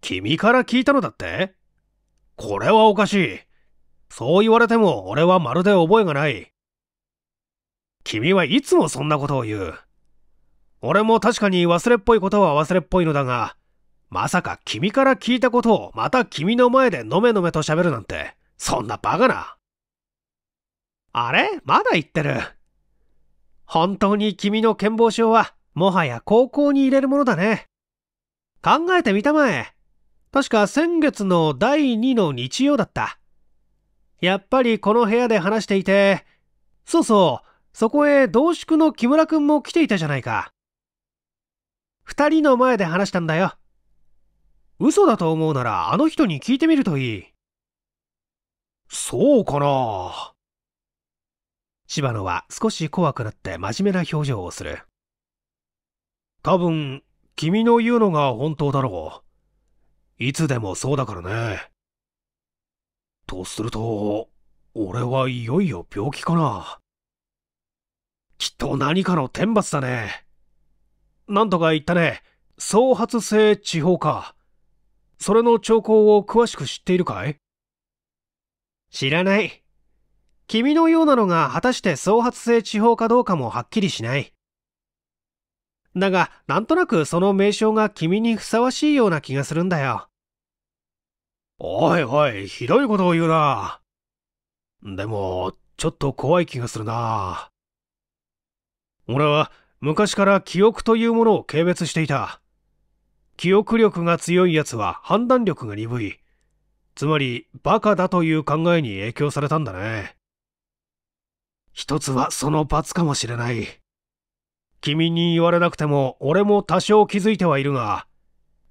君から聞いたのだってこれはおかしい。そう言われても俺はまるで覚えがない。君はいつもそんなことを言う。俺も確かに忘れっぽいことは忘れっぽいのだが、まさか君から聞いたことをまた君の前でのめのめと喋るなんて、そんなバカな。あれまだ言ってる。本当に君の健忘症は、もはや高校に入れるものだね。考えてみたまえ。確か先月の第2の日曜だった。やっぱりこの部屋で話していて、そうそう、そこへ同宿の木村君も来ていたじゃないか。二人の前で話したんだよ。嘘だと思うならあの人に聞いてみるといい。そうかな柴野は少し怖くなって真面目な表情をする。多分、君の言うのが本当だろう。いつでもそうだからね。とすると、俺はいよいよ病気かな。きっと何かの天罰だね。なんとか言ったね。創発性地方か。それの兆候を詳しく知っているかい知らない。君のようなのが果たして創発性地方かどうかもはっきりしない。だが、なんとなくその名称が君にふさわしいような気がするんだよ。おいおい、ひどいことを言うな。でも、ちょっと怖い気がするな。俺は昔から記憶というものを軽蔑していた。記憶力が強い奴は判断力が鈍い。つまり、バカだという考えに影響されたんだね。一つはその罰かもしれない。君に言われなくても、俺も多少気づいてはいるが、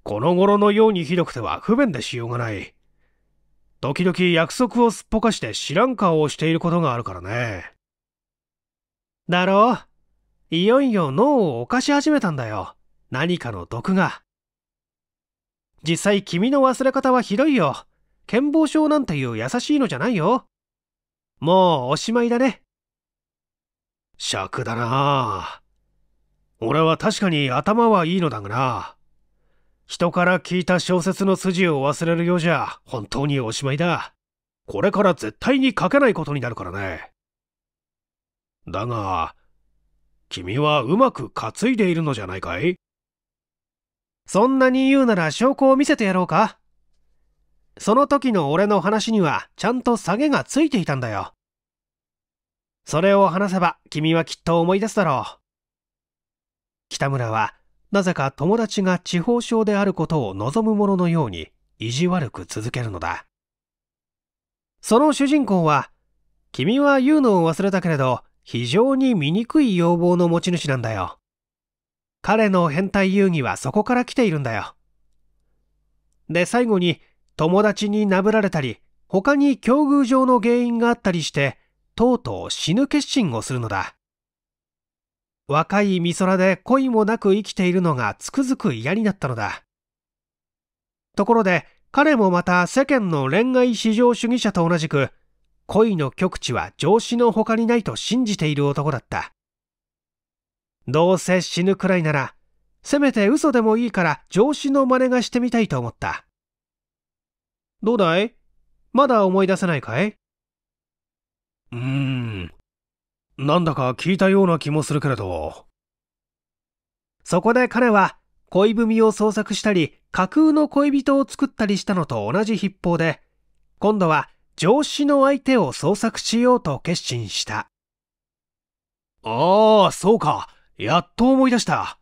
この頃のようにひどくては不便でしようがない。時々約束をすっぽかして知らん顔をしていることがあるからね。だろういよいよ脳を犯し始めたんだよ。何かの毒が。実際君の忘れ方はひどいよ。健忘症なんていう優しいのじゃないよ。もうおしまいだね。尺だな俺は確かに頭はいいのだがな。人から聞いた小説の筋を忘れるようじゃ本当におしまいだ。これから絶対に書けないことになるからね。だが、君はうまく担いでいるのじゃないかいそんなに言うなら証拠を見せてやろうかその時の俺の話にはちゃんと下げがついていたんだよ。それを話せば君はきっと思い出すだろう。北村はなぜか友達が地方症であることを望む者のように意地悪く続けるのだ。その主人公は、君は言うのを忘れたけれど、非常に醜い要望の持ち主なんだよ。彼の変態遊戯はそこから来ているんだよ。で、最後に友達に殴られたり、他に境遇上の原因があったりして、とうとう死ぬ決心をするのだ。若い美空で恋もなく生きているのがつくづく嫌になったのだ。ところで、彼もまた世間の恋愛至上主義者と同じく、恋の極致は上司の他にないと信じている男だった。どうせ死ぬくらいなら、せめて嘘でもいいから上司の真似がしてみたいと思った。どうだいまだ思い出せないかいうーん。なんだか聞いたような気もするけれど。そこで彼は恋文を創作したり、架空の恋人を作ったりしたのと同じ筆法で、今度は上司の相手を捜索しようと決心した。ああ、そうか。やっと思い出した。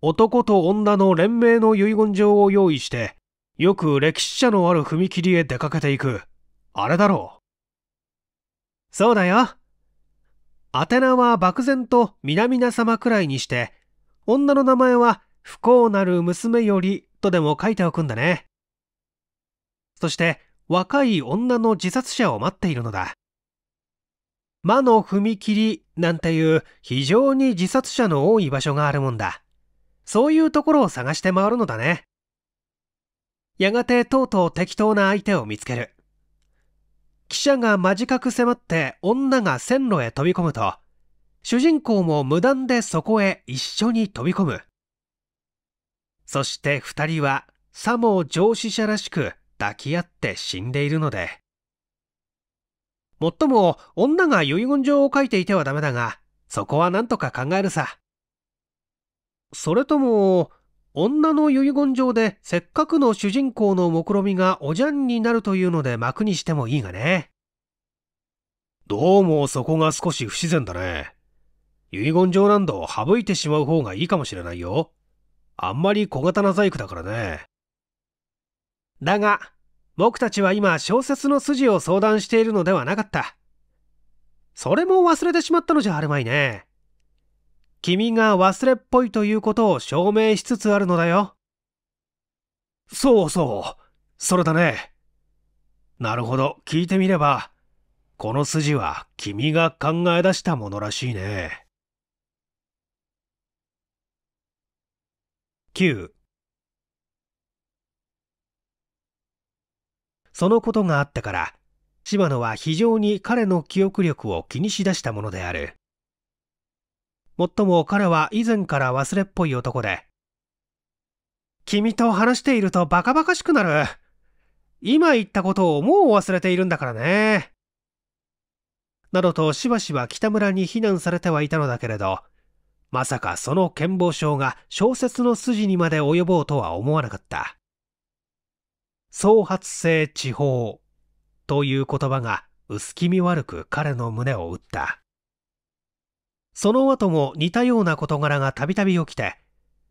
男と女の連名の遺言状を用意して、よく歴史者のある踏切へ出かけていく。あれだろう。そうだよ。宛名は漠然と皆々様くらいにして、女の名前は不幸なる娘よりとでも書いておくんだね。そして若い女の自殺者を待っているのだ魔の踏切なんていう非常に自殺者の多い場所があるもんだそういうところを探して回るのだねやがてとうとう適当な相手を見つける記者が間近く迫って女が線路へ飛び込むと主人公も無断でそこへ一緒に飛び込むそして2人はさも上司者らしく抱き合って死んでいるので。もっとも、女が遺言状を書いていてはダメだが、そこは何とか考えるさ。それとも、女の遺言状でせっかくの主人公の目論見みがおじゃんになるというので幕にしてもいいがね。どうもそこが少し不自然だね。遺言状なんを省いてしまう方がいいかもしれないよ。あんまり小型な細工だからね。だが、僕たちは今小説の筋を相談しているのではなかった。それも忘れてしまったのじゃあるまいね。君が忘れっぽいということを証明しつつあるのだよ。そうそう、それだね。なるほど、聞いてみれば、この筋は君が考え出したものらしいね。9そのことがあったから島野は非常に彼の記憶力を気にしだしたものであるもっとも彼は以前から忘れっぽい男で君と話しているとバカバカしくなる今言ったことをもう忘れているんだからねなどとしばしば北村に非難されてはいたのだけれどまさかその健忘症が小説の筋にまで及ぼうとは思わなかった創発性地方という言葉が薄気味悪く彼の胸を打った。その後も似たような事柄がたびたび起きて、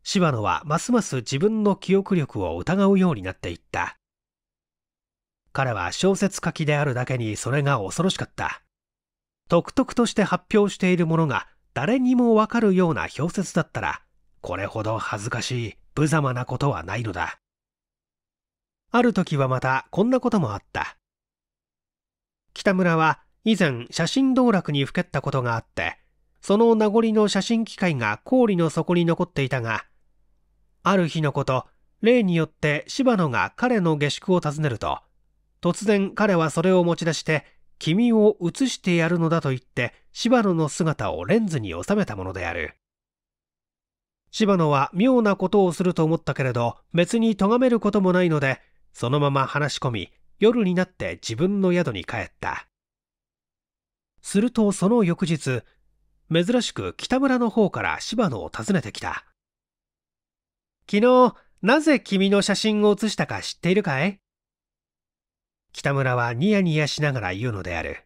柴野はますます自分の記憶力を疑うようになっていった。彼は小説書きであるだけにそれが恐ろしかった。独特として発表しているものが誰にもわかるような表説だったら、これほど恥ずかしい無様なことはないのだ。ある時はまたこんなこともあった北村は以前写真道楽にふけったことがあってその名残の写真機械が氷の底に残っていたがある日のこと例によって柴野が彼の下宿を訪ねると突然彼はそれを持ち出して君を映してやるのだと言って柴野の姿をレンズに収めたものである柴野は妙なことをすると思ったけれど別に咎めることもないのでそのまま話し込み、夜になって自分の宿に帰った。するとその翌日、珍しく北村の方から柴野を訪ねてきた。昨日、なぜ君の写真を写したか知っているかい北村はニヤニヤしながら言うのである。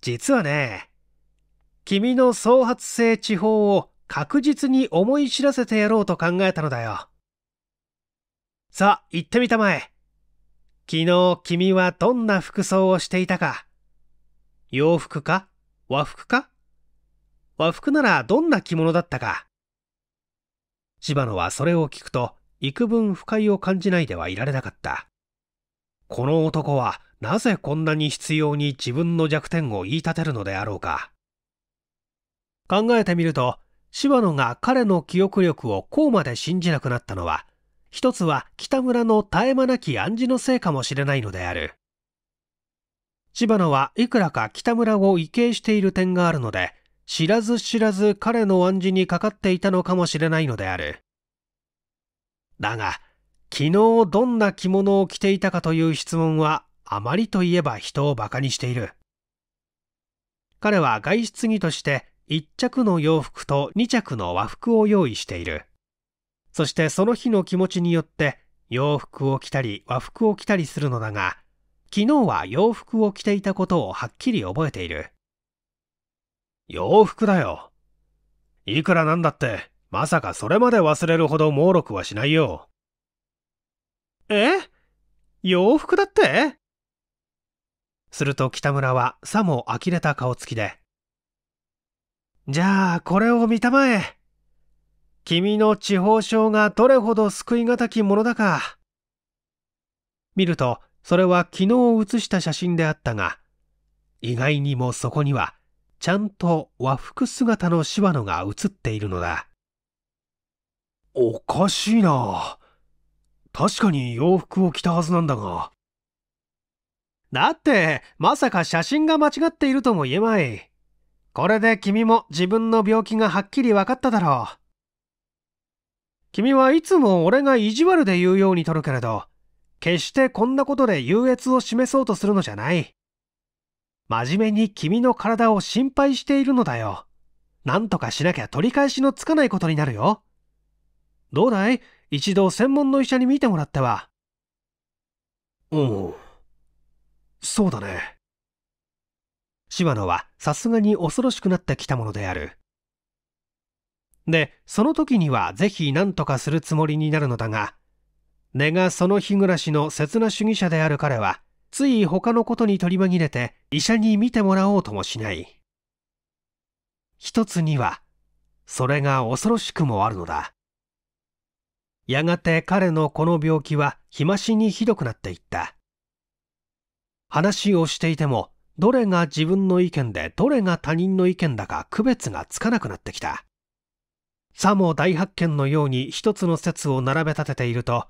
実はね、君の創発性地方を確実に思い知らせてやろうと考えたのだよ。さあ、行ってみたまえ。昨日君はどんな服装をしていたか洋服か和服か和服ならどんな着物だったか柴野はそれを聞くと幾分不快を感じないではいられなかった。この男はなぜこんなに必要に自分の弱点を言い立てるのであろうか。考えてみると、柴野が彼の記憶力をこうまで信じなくなったのは、一つは北村の絶え間なき暗示のせいかもしれないのである。千葉野はいくらか北村を畏敬している点があるので、知らず知らず彼の暗示にかかっていたのかもしれないのである。だが、昨日どんな着物を着ていたかという質問は、あまりといえば人を馬鹿にしている。彼は外出着として、1着の洋服と2着の和服を用意している。そしてその日の気持ちによって洋服を着たり和服を着たりするのだが昨日は洋服を着ていたことをはっきり覚えている洋服だよいくらなんだってまさかそれまで忘れるほど猛録はしないよえ洋服だってすると北村はさも呆れた顔つきでじゃあこれを見たまえ君の地方症がどれほど救い難きものだか。見ると、それは昨日写した写真であったが、意外にもそこには、ちゃんと和服姿の芝野が写っているのだ。おかしいな。確かに洋服を着たはずなんだが。だって、まさか写真が間違っているとも言えまい。これで君も自分の病気がはっきり分かっただろう。君はいつも俺が意地悪で言うようにとるけれど、決してこんなことで優越を示そうとするのじゃない。真面目に君の体を心配しているのだよ。なんとかしなきゃ取り返しのつかないことになるよ。どうだい一度専門の医者に診てもらっては。うん。そうだね。柴野はさすがに恐ろしくなってきたものである。で、その時にはぜひ何とかするつもりになるのだが、根がその日暮らしの切な主義者である彼は、つい他のことに取り紛れて医者に診てもらおうともしない。一つには、それが恐ろしくもあるのだ。やがて彼のこの病気は日増しにひどくなっていった。話をしていても、どれが自分の意見でどれが他人の意見だか区別がつかなくなってきた。さも大発見のように一つの説を並べ立てていると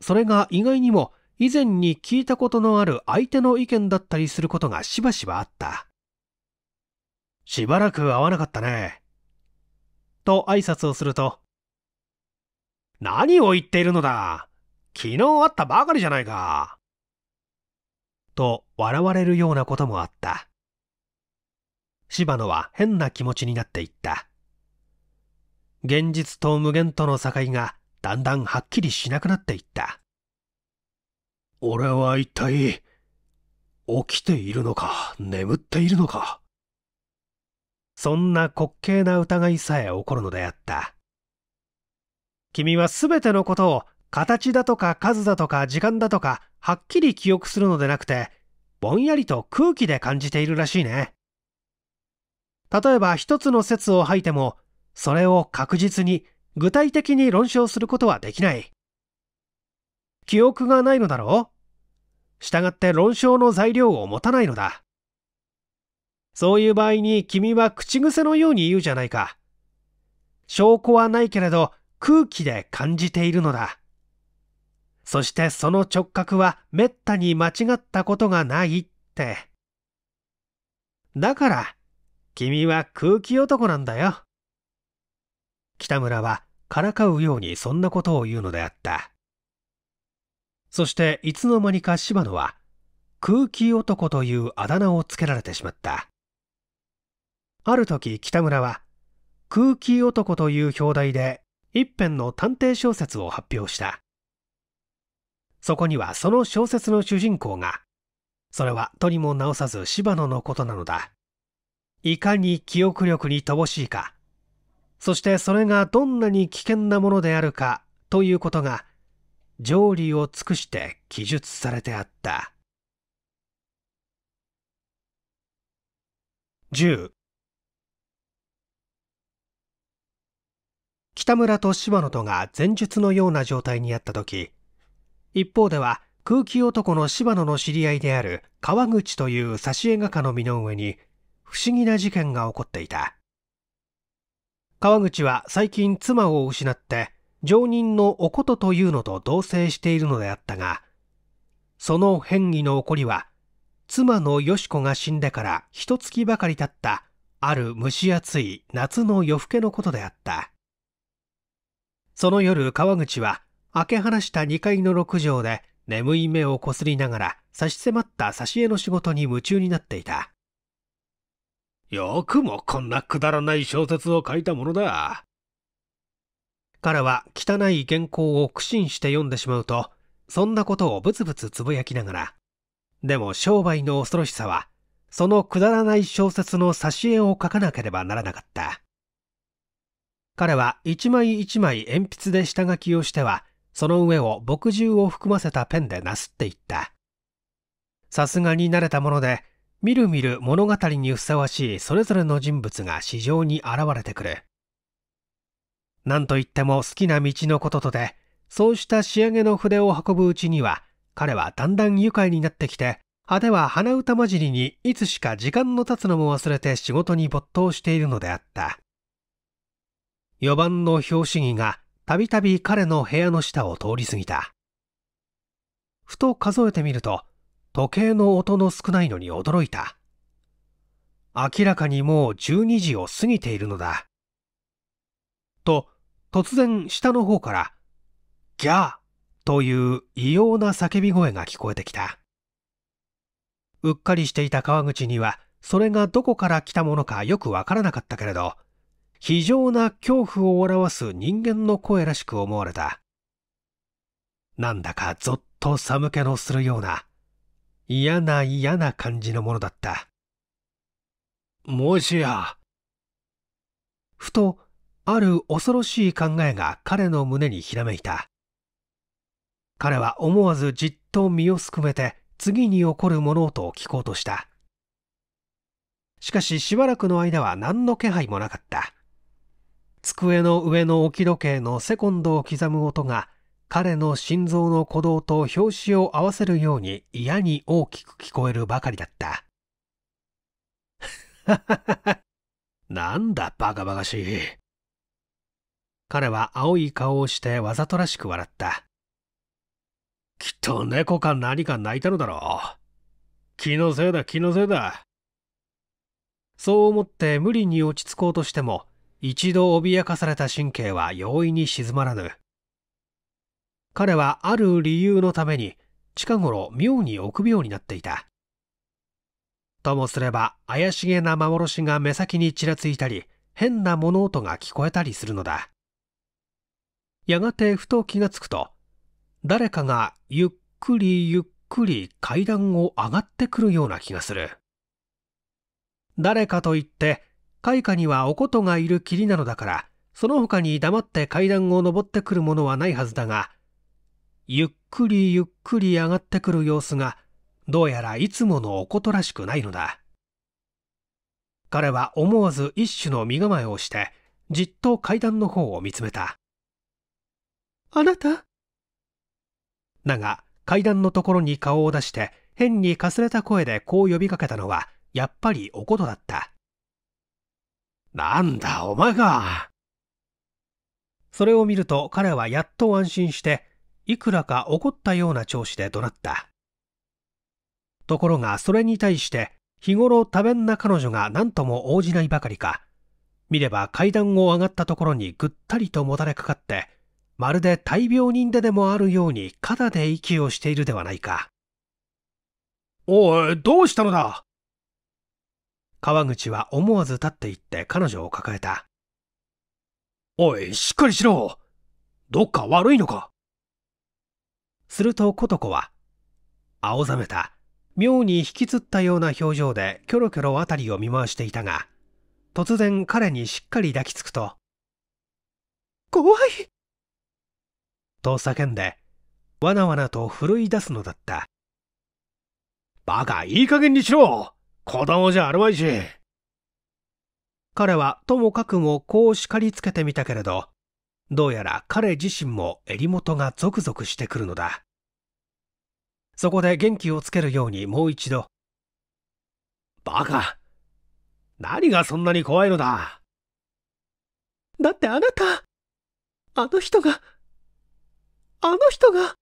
それが意外にも以前に聞いたことのある相手の意見だったりすることがしばしばあったしばらく会わなかったねと挨拶をすると何を言っているのだ昨日会ったばかりじゃないかと笑われるようなこともあった柴野は変な気持ちになっていった現実と無限との境がだんだんはっきりしなくなっていった俺は一体起きているのか眠っているのかそんな滑稽な疑いさえ起こるのであった君は全てのことを形だとか数だとか時間だとかはっきり記憶するのでなくてぼんやりと空気で感じているらしいね例えば一つの説を吐いてもそれを確実に具体的に論証することはできない。記憶がないのだろう従って論証の材料を持たないのだ。そういう場合に君は口癖のように言うじゃないか。証拠はないけれど空気で感じているのだ。そしてその直角は滅多に間違ったことがないって。だから、君は空気男なんだよ。北村はからかうようにそんなことを言うのであったそしていつの間にか柴野は空気男というあだ名をつけられてしまったある時北村は空気男という表題で一編の探偵小説を発表したそこにはその小説の主人公がそれはとにも直さず柴野のことなのだいかに記憶力に乏しいかそしてそれがどんなに危険なものであるかということが条理を尽くして記述されてあった10北村と柴野とが前述のような状態にあった時一方では空気男の柴野の知り合いである川口という挿絵画家の身の上に不思議な事件が起こっていた川口は最近妻を失って常人のおことというのと同棲しているのであったがその変異の起こりは妻のよし子が死んでから一月ばかり経ったある蒸し暑い夏の夜更けのことであったその夜川口は開け放した2階の6畳で眠い目をこすりながら差し迫った挿絵の仕事に夢中になっていたよくもこんなくだらない小説を書いたものだ。彼は汚い原稿を苦心して読んでしまうと、そんなことをブツブツつぶやきながら、でも商売の恐ろしさは、そのくだらない小説の挿絵を書かなければならなかった。彼は一枚一枚鉛筆で下書きをしては、その上を墨汁を含ませたペンでなすっていった。さすがに慣れたもので、みるみる物語にふさわしいそれぞれの人物が市場に現れてくる。なんといっても好きな道のこととで、そうした仕上げの筆を運ぶうちには、彼はだんだん愉快になってきて、派ては鼻歌混じりにいつしか時間の経つのも忘れて仕事に没頭しているのであった。4番の表紙着がたびたび彼の部屋の下を通り過ぎた。ふと数えてみると、時計の音の少ないのに驚いた。明らかにもう12時を過ぎているのだ。と、突然下の方から、ギャーという異様な叫び声が聞こえてきた。うっかりしていた川口には、それがどこから来たものかよくわからなかったけれど、非常な恐怖を表す人間の声らしく思われた。なんだかぞっと寒気のするような、嫌な嫌な感じのものだった。もしや。ふと、ある恐ろしい考えが彼の胸にひらめいた。彼は思わずじっと身をすくめて、次に起こる物音を聞こうとした。しかししばらくの間は何の気配もなかった。机の上の置き時計のセコンドを刻む音が彼の心臓の鼓動と拍子を合わせるように嫌に大きく聞こえるばかりだった。なんだバカバカしい。彼は青い顔をしてわざとらしく笑った。きっと猫か何か泣いたのだろう。気のせいだ気のせいだ。そう思って無理に落ち着こうとしても、一度脅かされた神経は容易に静まらぬ。彼はある理由のために近頃妙に臆病になっていたともすれば怪しげな幻が目先にちらついたり変な物音が聞こえたりするのだやがてふと気がつくと誰かがゆっくりゆっくり階段を上がってくるような気がする誰かといって開花にはおことがいるきりなのだからその他に黙って階段を上ってくるものはないはずだがゆっくりゆっくり上がってくる様子がどうやらいつものおことらしくないのだ彼は思わず一種の身構えをしてじっと階段の方を見つめたあなただが階段のところに顔を出して変にかすれた声でこう呼びかけたのはやっぱりおことだったなんだお前がそれを見ると彼はやっと安心していくらか怒ったような調子で怒鳴った。ところがそれに対して日頃多弁な彼女が何とも応じないばかりか、見れば階段を上がったところにぐったりともたれかかって、まるで大病人ででもあるように肩で息をしているではないか。おい、どうしたのだ川口は思わず立っていって彼女を抱えた。おい、しっかりしろどっか悪いのかすると琴子は、青ざめた、妙に引きつったような表情でキョロキョロ辺りを見回していたが、突然彼にしっかり抱きつくと、怖いと叫んで、わなわなと奮い出すのだった。バカ、いい加減にしろ子供じゃあるまいし彼はともかくもこう叱りつけてみたけれど、どうやら彼自身も襟元がゾクゾクしてくるのだ。そこで元気をつけるようにもう一度。バカ何がそんなに怖いのだだってあなたあの人があの人が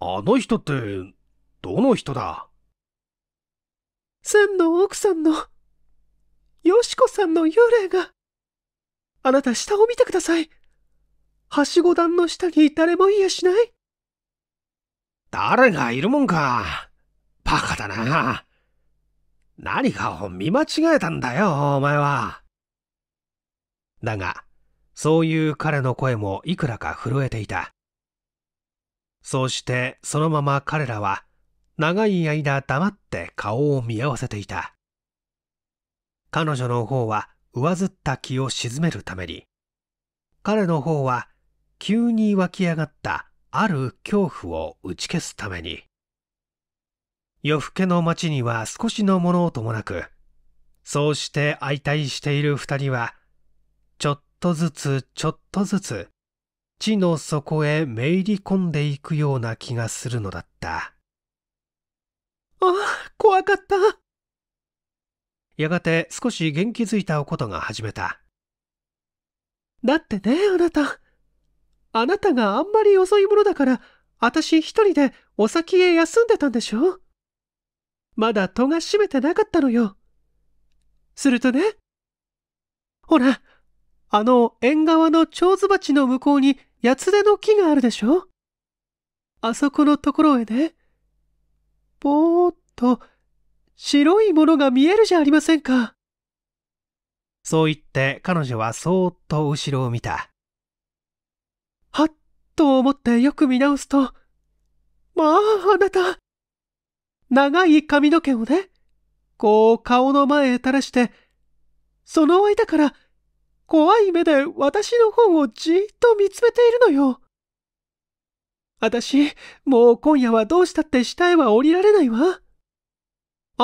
あの人ってどの人だ千の奥さんのよしこさんの幽霊があなた下を見てください。はしご段の下に誰もいやしない。誰がいるもんか。バカだな。何かを見間違えたんだよ、お前は。だが、そういう彼の声もいくらか震えていた。そうしてそのまま彼らは長い間黙って顔を見合わせていた。彼女の方は上ずった気を鎮めるために彼の方は急に湧き上がったある恐怖を打ち消すために夜更けの街には少しの物音もなくそうして相対している二人はちょっとずつちょっとずつ地の底へめいり込んでいくような気がするのだったああ怖かったやがて少し元気づいたおことが始めた。だってね、あなた。あなたがあんまり遅いものだから、私一人でお先へ休んでたんでしょまだ戸が閉めてなかったのよ。するとね、ほら、あの縁側の蝶ズ鉢の向こうに八つ手の木があるでしょあそこのところへね、ぼーっと白いものが見えるじゃありませんか。そう言って彼女はそーっと後ろを見た。はっと思ってよく見直すと、まああなた、長い髪の毛をね、こう顔の前へ垂らして、その間から怖い目で私の方をじーっと見つめているのよ。私、もう今夜はどうしたって下へは降りられないわ。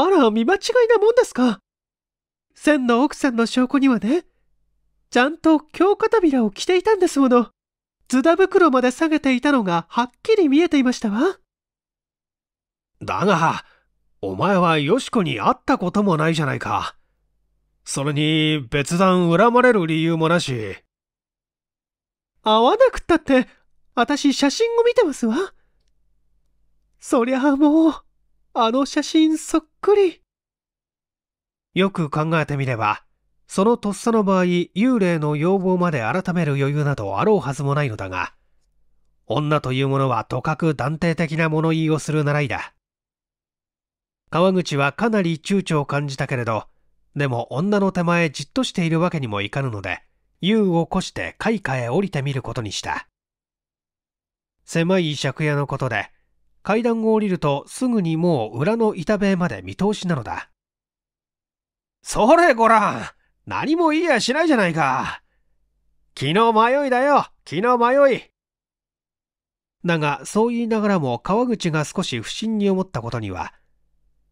あら、見間違いなもんですか。千の奥さんの証拠にはね、ちゃんと強肩びらを着ていたんですもの。図田袋まで下げていたのがはっきり見えていましたわ。だが、お前はよしこに会ったこともないじゃないか。それに別段恨まれる理由もなし。会わなくったって、私写真を見てますわ。そりゃあもう。あの写真そっくり。よく考えてみれば、そのとっさの場合、幽霊の要望まで改める余裕などあろうはずもないのだが、女というものはとかく断定的な物言いをする習いだ。川口はかなり躊躇を感じたけれど、でも女の手前じっとしているわけにもいかぬので、優を起こして開花へ降りてみることにした。狭い借家のことで、階段を降りるとすぐにもう裏の板塀まで見通しなのだ。それごらん何も言いやしないじゃないか気の迷いだよ気の迷いだがそう言いながらも川口が少し不審に思ったことには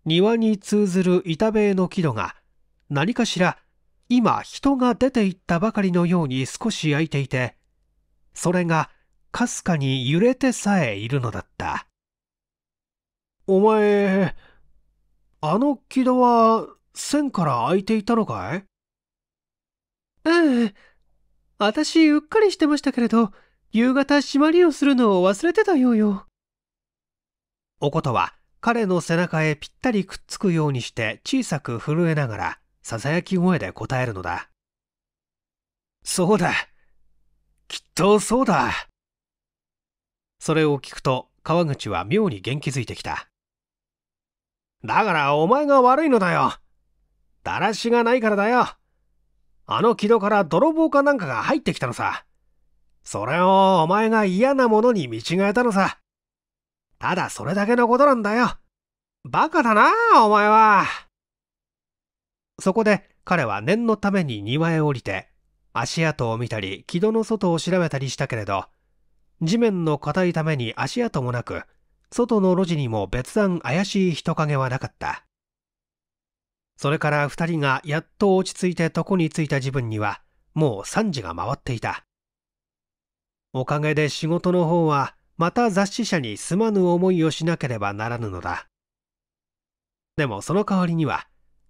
庭に通ずる板塀の木戸が何かしら今人が出て行ったばかりのように少し開いていてそれがかすかに揺れてさえいるのだったお前、あの木戸は線から開いていたのかいうん。私、うっかりしてましたけれど、夕方締まりをするのを忘れてたようよ。おことは彼の背中へぴったりくっつくようにして小さく震えながら、ささやき声で答えるのだ。そうだ。きっとそうだ。それを聞くと川口は妙に元気づいてきた。だからお前が悪いのだよ。だらしがないからだよ。あの木戸から泥棒かなんかが入ってきたのさ。それをお前が嫌なものに見違えたのさ。ただそれだけのことなんだよ。バカだな、お前は。そこで彼は念のために庭へ降りて、足跡を見たり、木戸の外を調べたりしたけれど、地面の硬いために足跡もなく、外の路地にも別段怪しい人影はなかった。それから二人がやっと落ち着いて床に着いた時分には、もう三時が回っていた。おかげで仕事の方は、また雑誌社にすまぬ思いをしなければならぬのだ。でもその代わりには、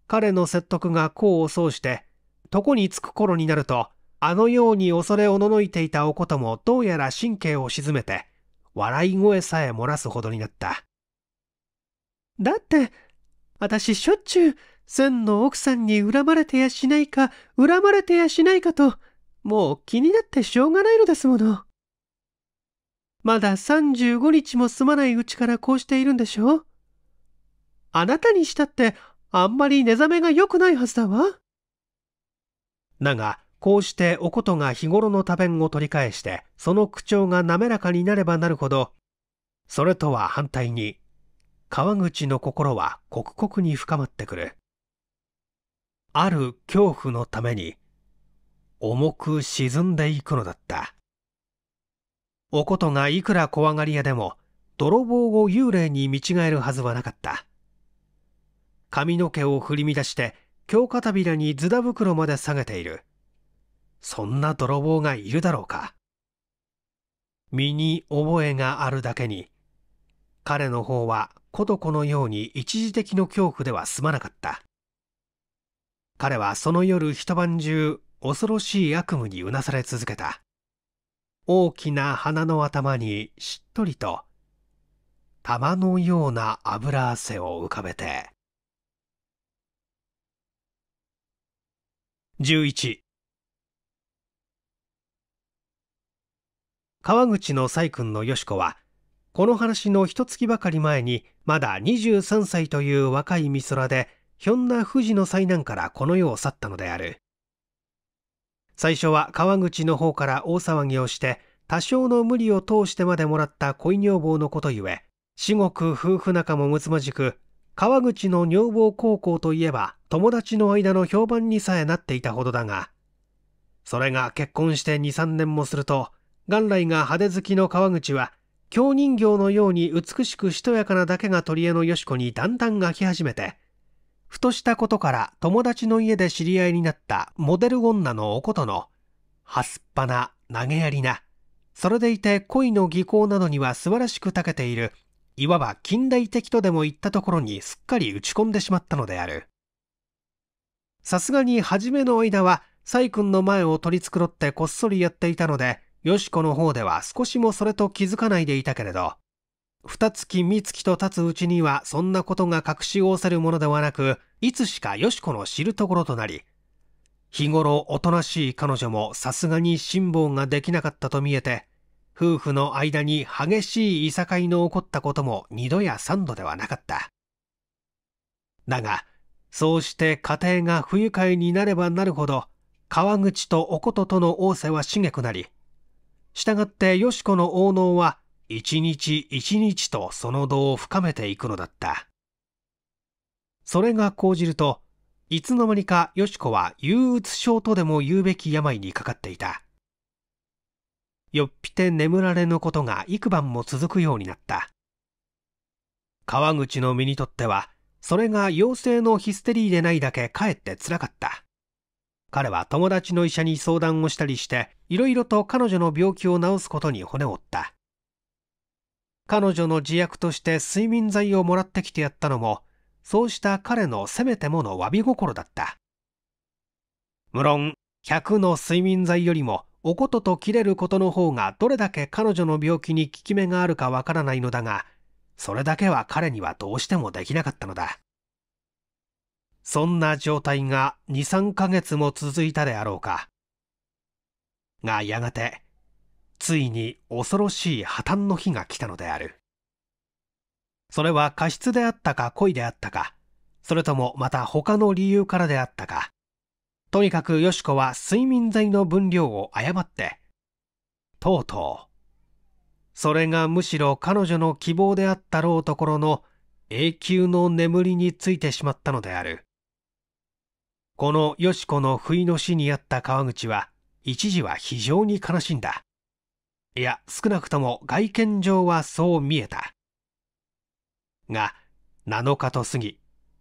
彼の説得が功を奏して、床に着く頃になると、あのように恐れおののいていたおこともどうやら神経を鎮めて、笑い声さえ漏らすほどになった。だって、私しょっちゅう、千の奥さんに恨まれてやしないか、恨まれてやしないかと、もう気になってしょうがないのですもの。まだ35日も済まないうちからこうしているんでしょうあなたにしたって、あんまり寝覚めが良くないはずだわ。だが、こうしておことが日頃の多弁を取り返してその口調が滑らかになればなるほどそれとは反対に川口の心は刻々に深まってくるある恐怖のために重く沈んでいくのだったおことがいくら怖がり屋でも泥棒を幽霊に見違えるはずはなかった髪の毛を振り乱して強肩びらにズダ袋まで下げているそんな泥棒がいるだろうか。身に覚えがあるだけに、彼の方はコどコのように一時的の恐怖では済まなかった。彼はその夜一晩中恐ろしい悪夢にうなされ続けた。大きな鼻の頭にしっとりと玉のような油汗を浮かべて。11川口の細君のよし子はこの話の一月ばかり前にまだ23歳という若い美空でひょんな富士の災難からこの世を去ったのである最初は川口の方から大騒ぎをして多少の無理を通してまでもらった恋女房のことゆえ至極夫婦仲もむつまじく川口の女房高校といえば友達の間の評判にさえなっていたほどだがそれが結婚して23年もすると元来が派手好きの川口は京人形のように美しくしとやかなだけが取りのよし子にだんだん飽き始めてふとしたことから友達の家で知り合いになったモデル女のおことのはすっぱな投げやりなそれでいて恋の技巧などには素晴らしく長けているいわば近代的とでも言ったところにすっかり打ち込んでしまったのであるさすがに初めの間は細君の前を取り繕ってこっそりやっていたのでよしこの方では少しもそれと気づかないでいたけれど、二月三月と経つうちにはそんなことが隠し仰せるものではなく、いつしかよしこの知るところとなり、日頃おとなしい彼女もさすがに辛抱ができなかったと見えて、夫婦の間に激しいいさかいの起こったことも二度や三度ではなかった。だが、そうして家庭が不愉快になればなるほど、川口とおこととの仰せは茂くなり、従ってよしこの応能は一日一日とその度を深めていくのだったそれが講じるといつの間にかよしこは憂鬱症とでも言うべき病にかかっていたよっぴて眠られぬことが幾晩も続くようになった川口の身にとってはそれが妖精のヒステリーでないだけかえってつらかった彼は友達の医者に相談をしたりしていろいろと彼女の病気を治すことに骨折った彼女の自虐として睡眠剤をもらってきてやったのもそうした彼のせめてもの詫び心だった無論100の睡眠剤よりもおことと切れることの方がどれだけ彼女の病気に効き目があるかわからないのだがそれだけは彼にはどうしてもできなかったのだそんな状態が2、3ヶ月も続いたであろうか。がやがて、ついに恐ろしい破綻の日が来たのである。それは過失であったか恋であったか、それともまた他の理由からであったか。とにかくよしこは睡眠剤の分量を誤って、とうとう、それがむしろ彼女の希望であったろうところの永久の眠りについてしまったのである。このよしこの不意の死にあった川口は、一時は非常に悲しんだ。いや、少なくとも外見上はそう見えた。が、7日と過ぎ、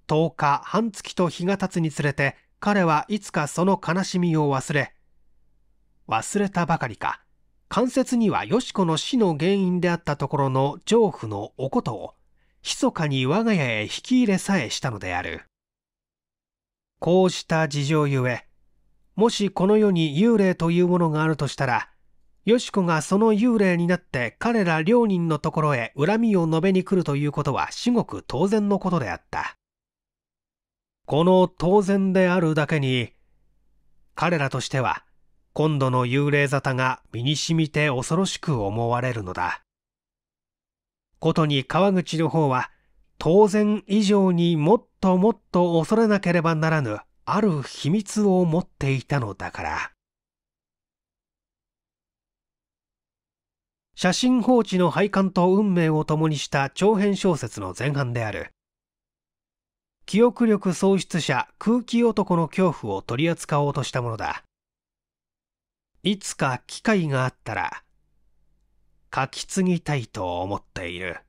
10日半月と日が経つにつれて、彼はいつかその悲しみを忘れ、忘れたばかりか、関節にはよしこの死の原因であったところの丈夫のおことを、密かに我が家へ引き入れさえしたのである。こうした事情ゆえ、もしこの世に幽霊というものがあるとしたら、よしこがその幽霊になって彼ら両人のところへ恨みを述べに来るということは至極当然のことであった。この当然であるだけに、彼らとしては、今度の幽霊沙汰が身に染みて恐ろしく思われるのだ。ことに川口の方は、当然以上にもっともっと恐れなければならぬある秘密を持っていたのだから写真放置の廃刊と運命を共にした長編小説の前半である記憶力喪失者空気男の恐怖を取り扱おうとしたものだいつか機会があったら書き継ぎたいと思っている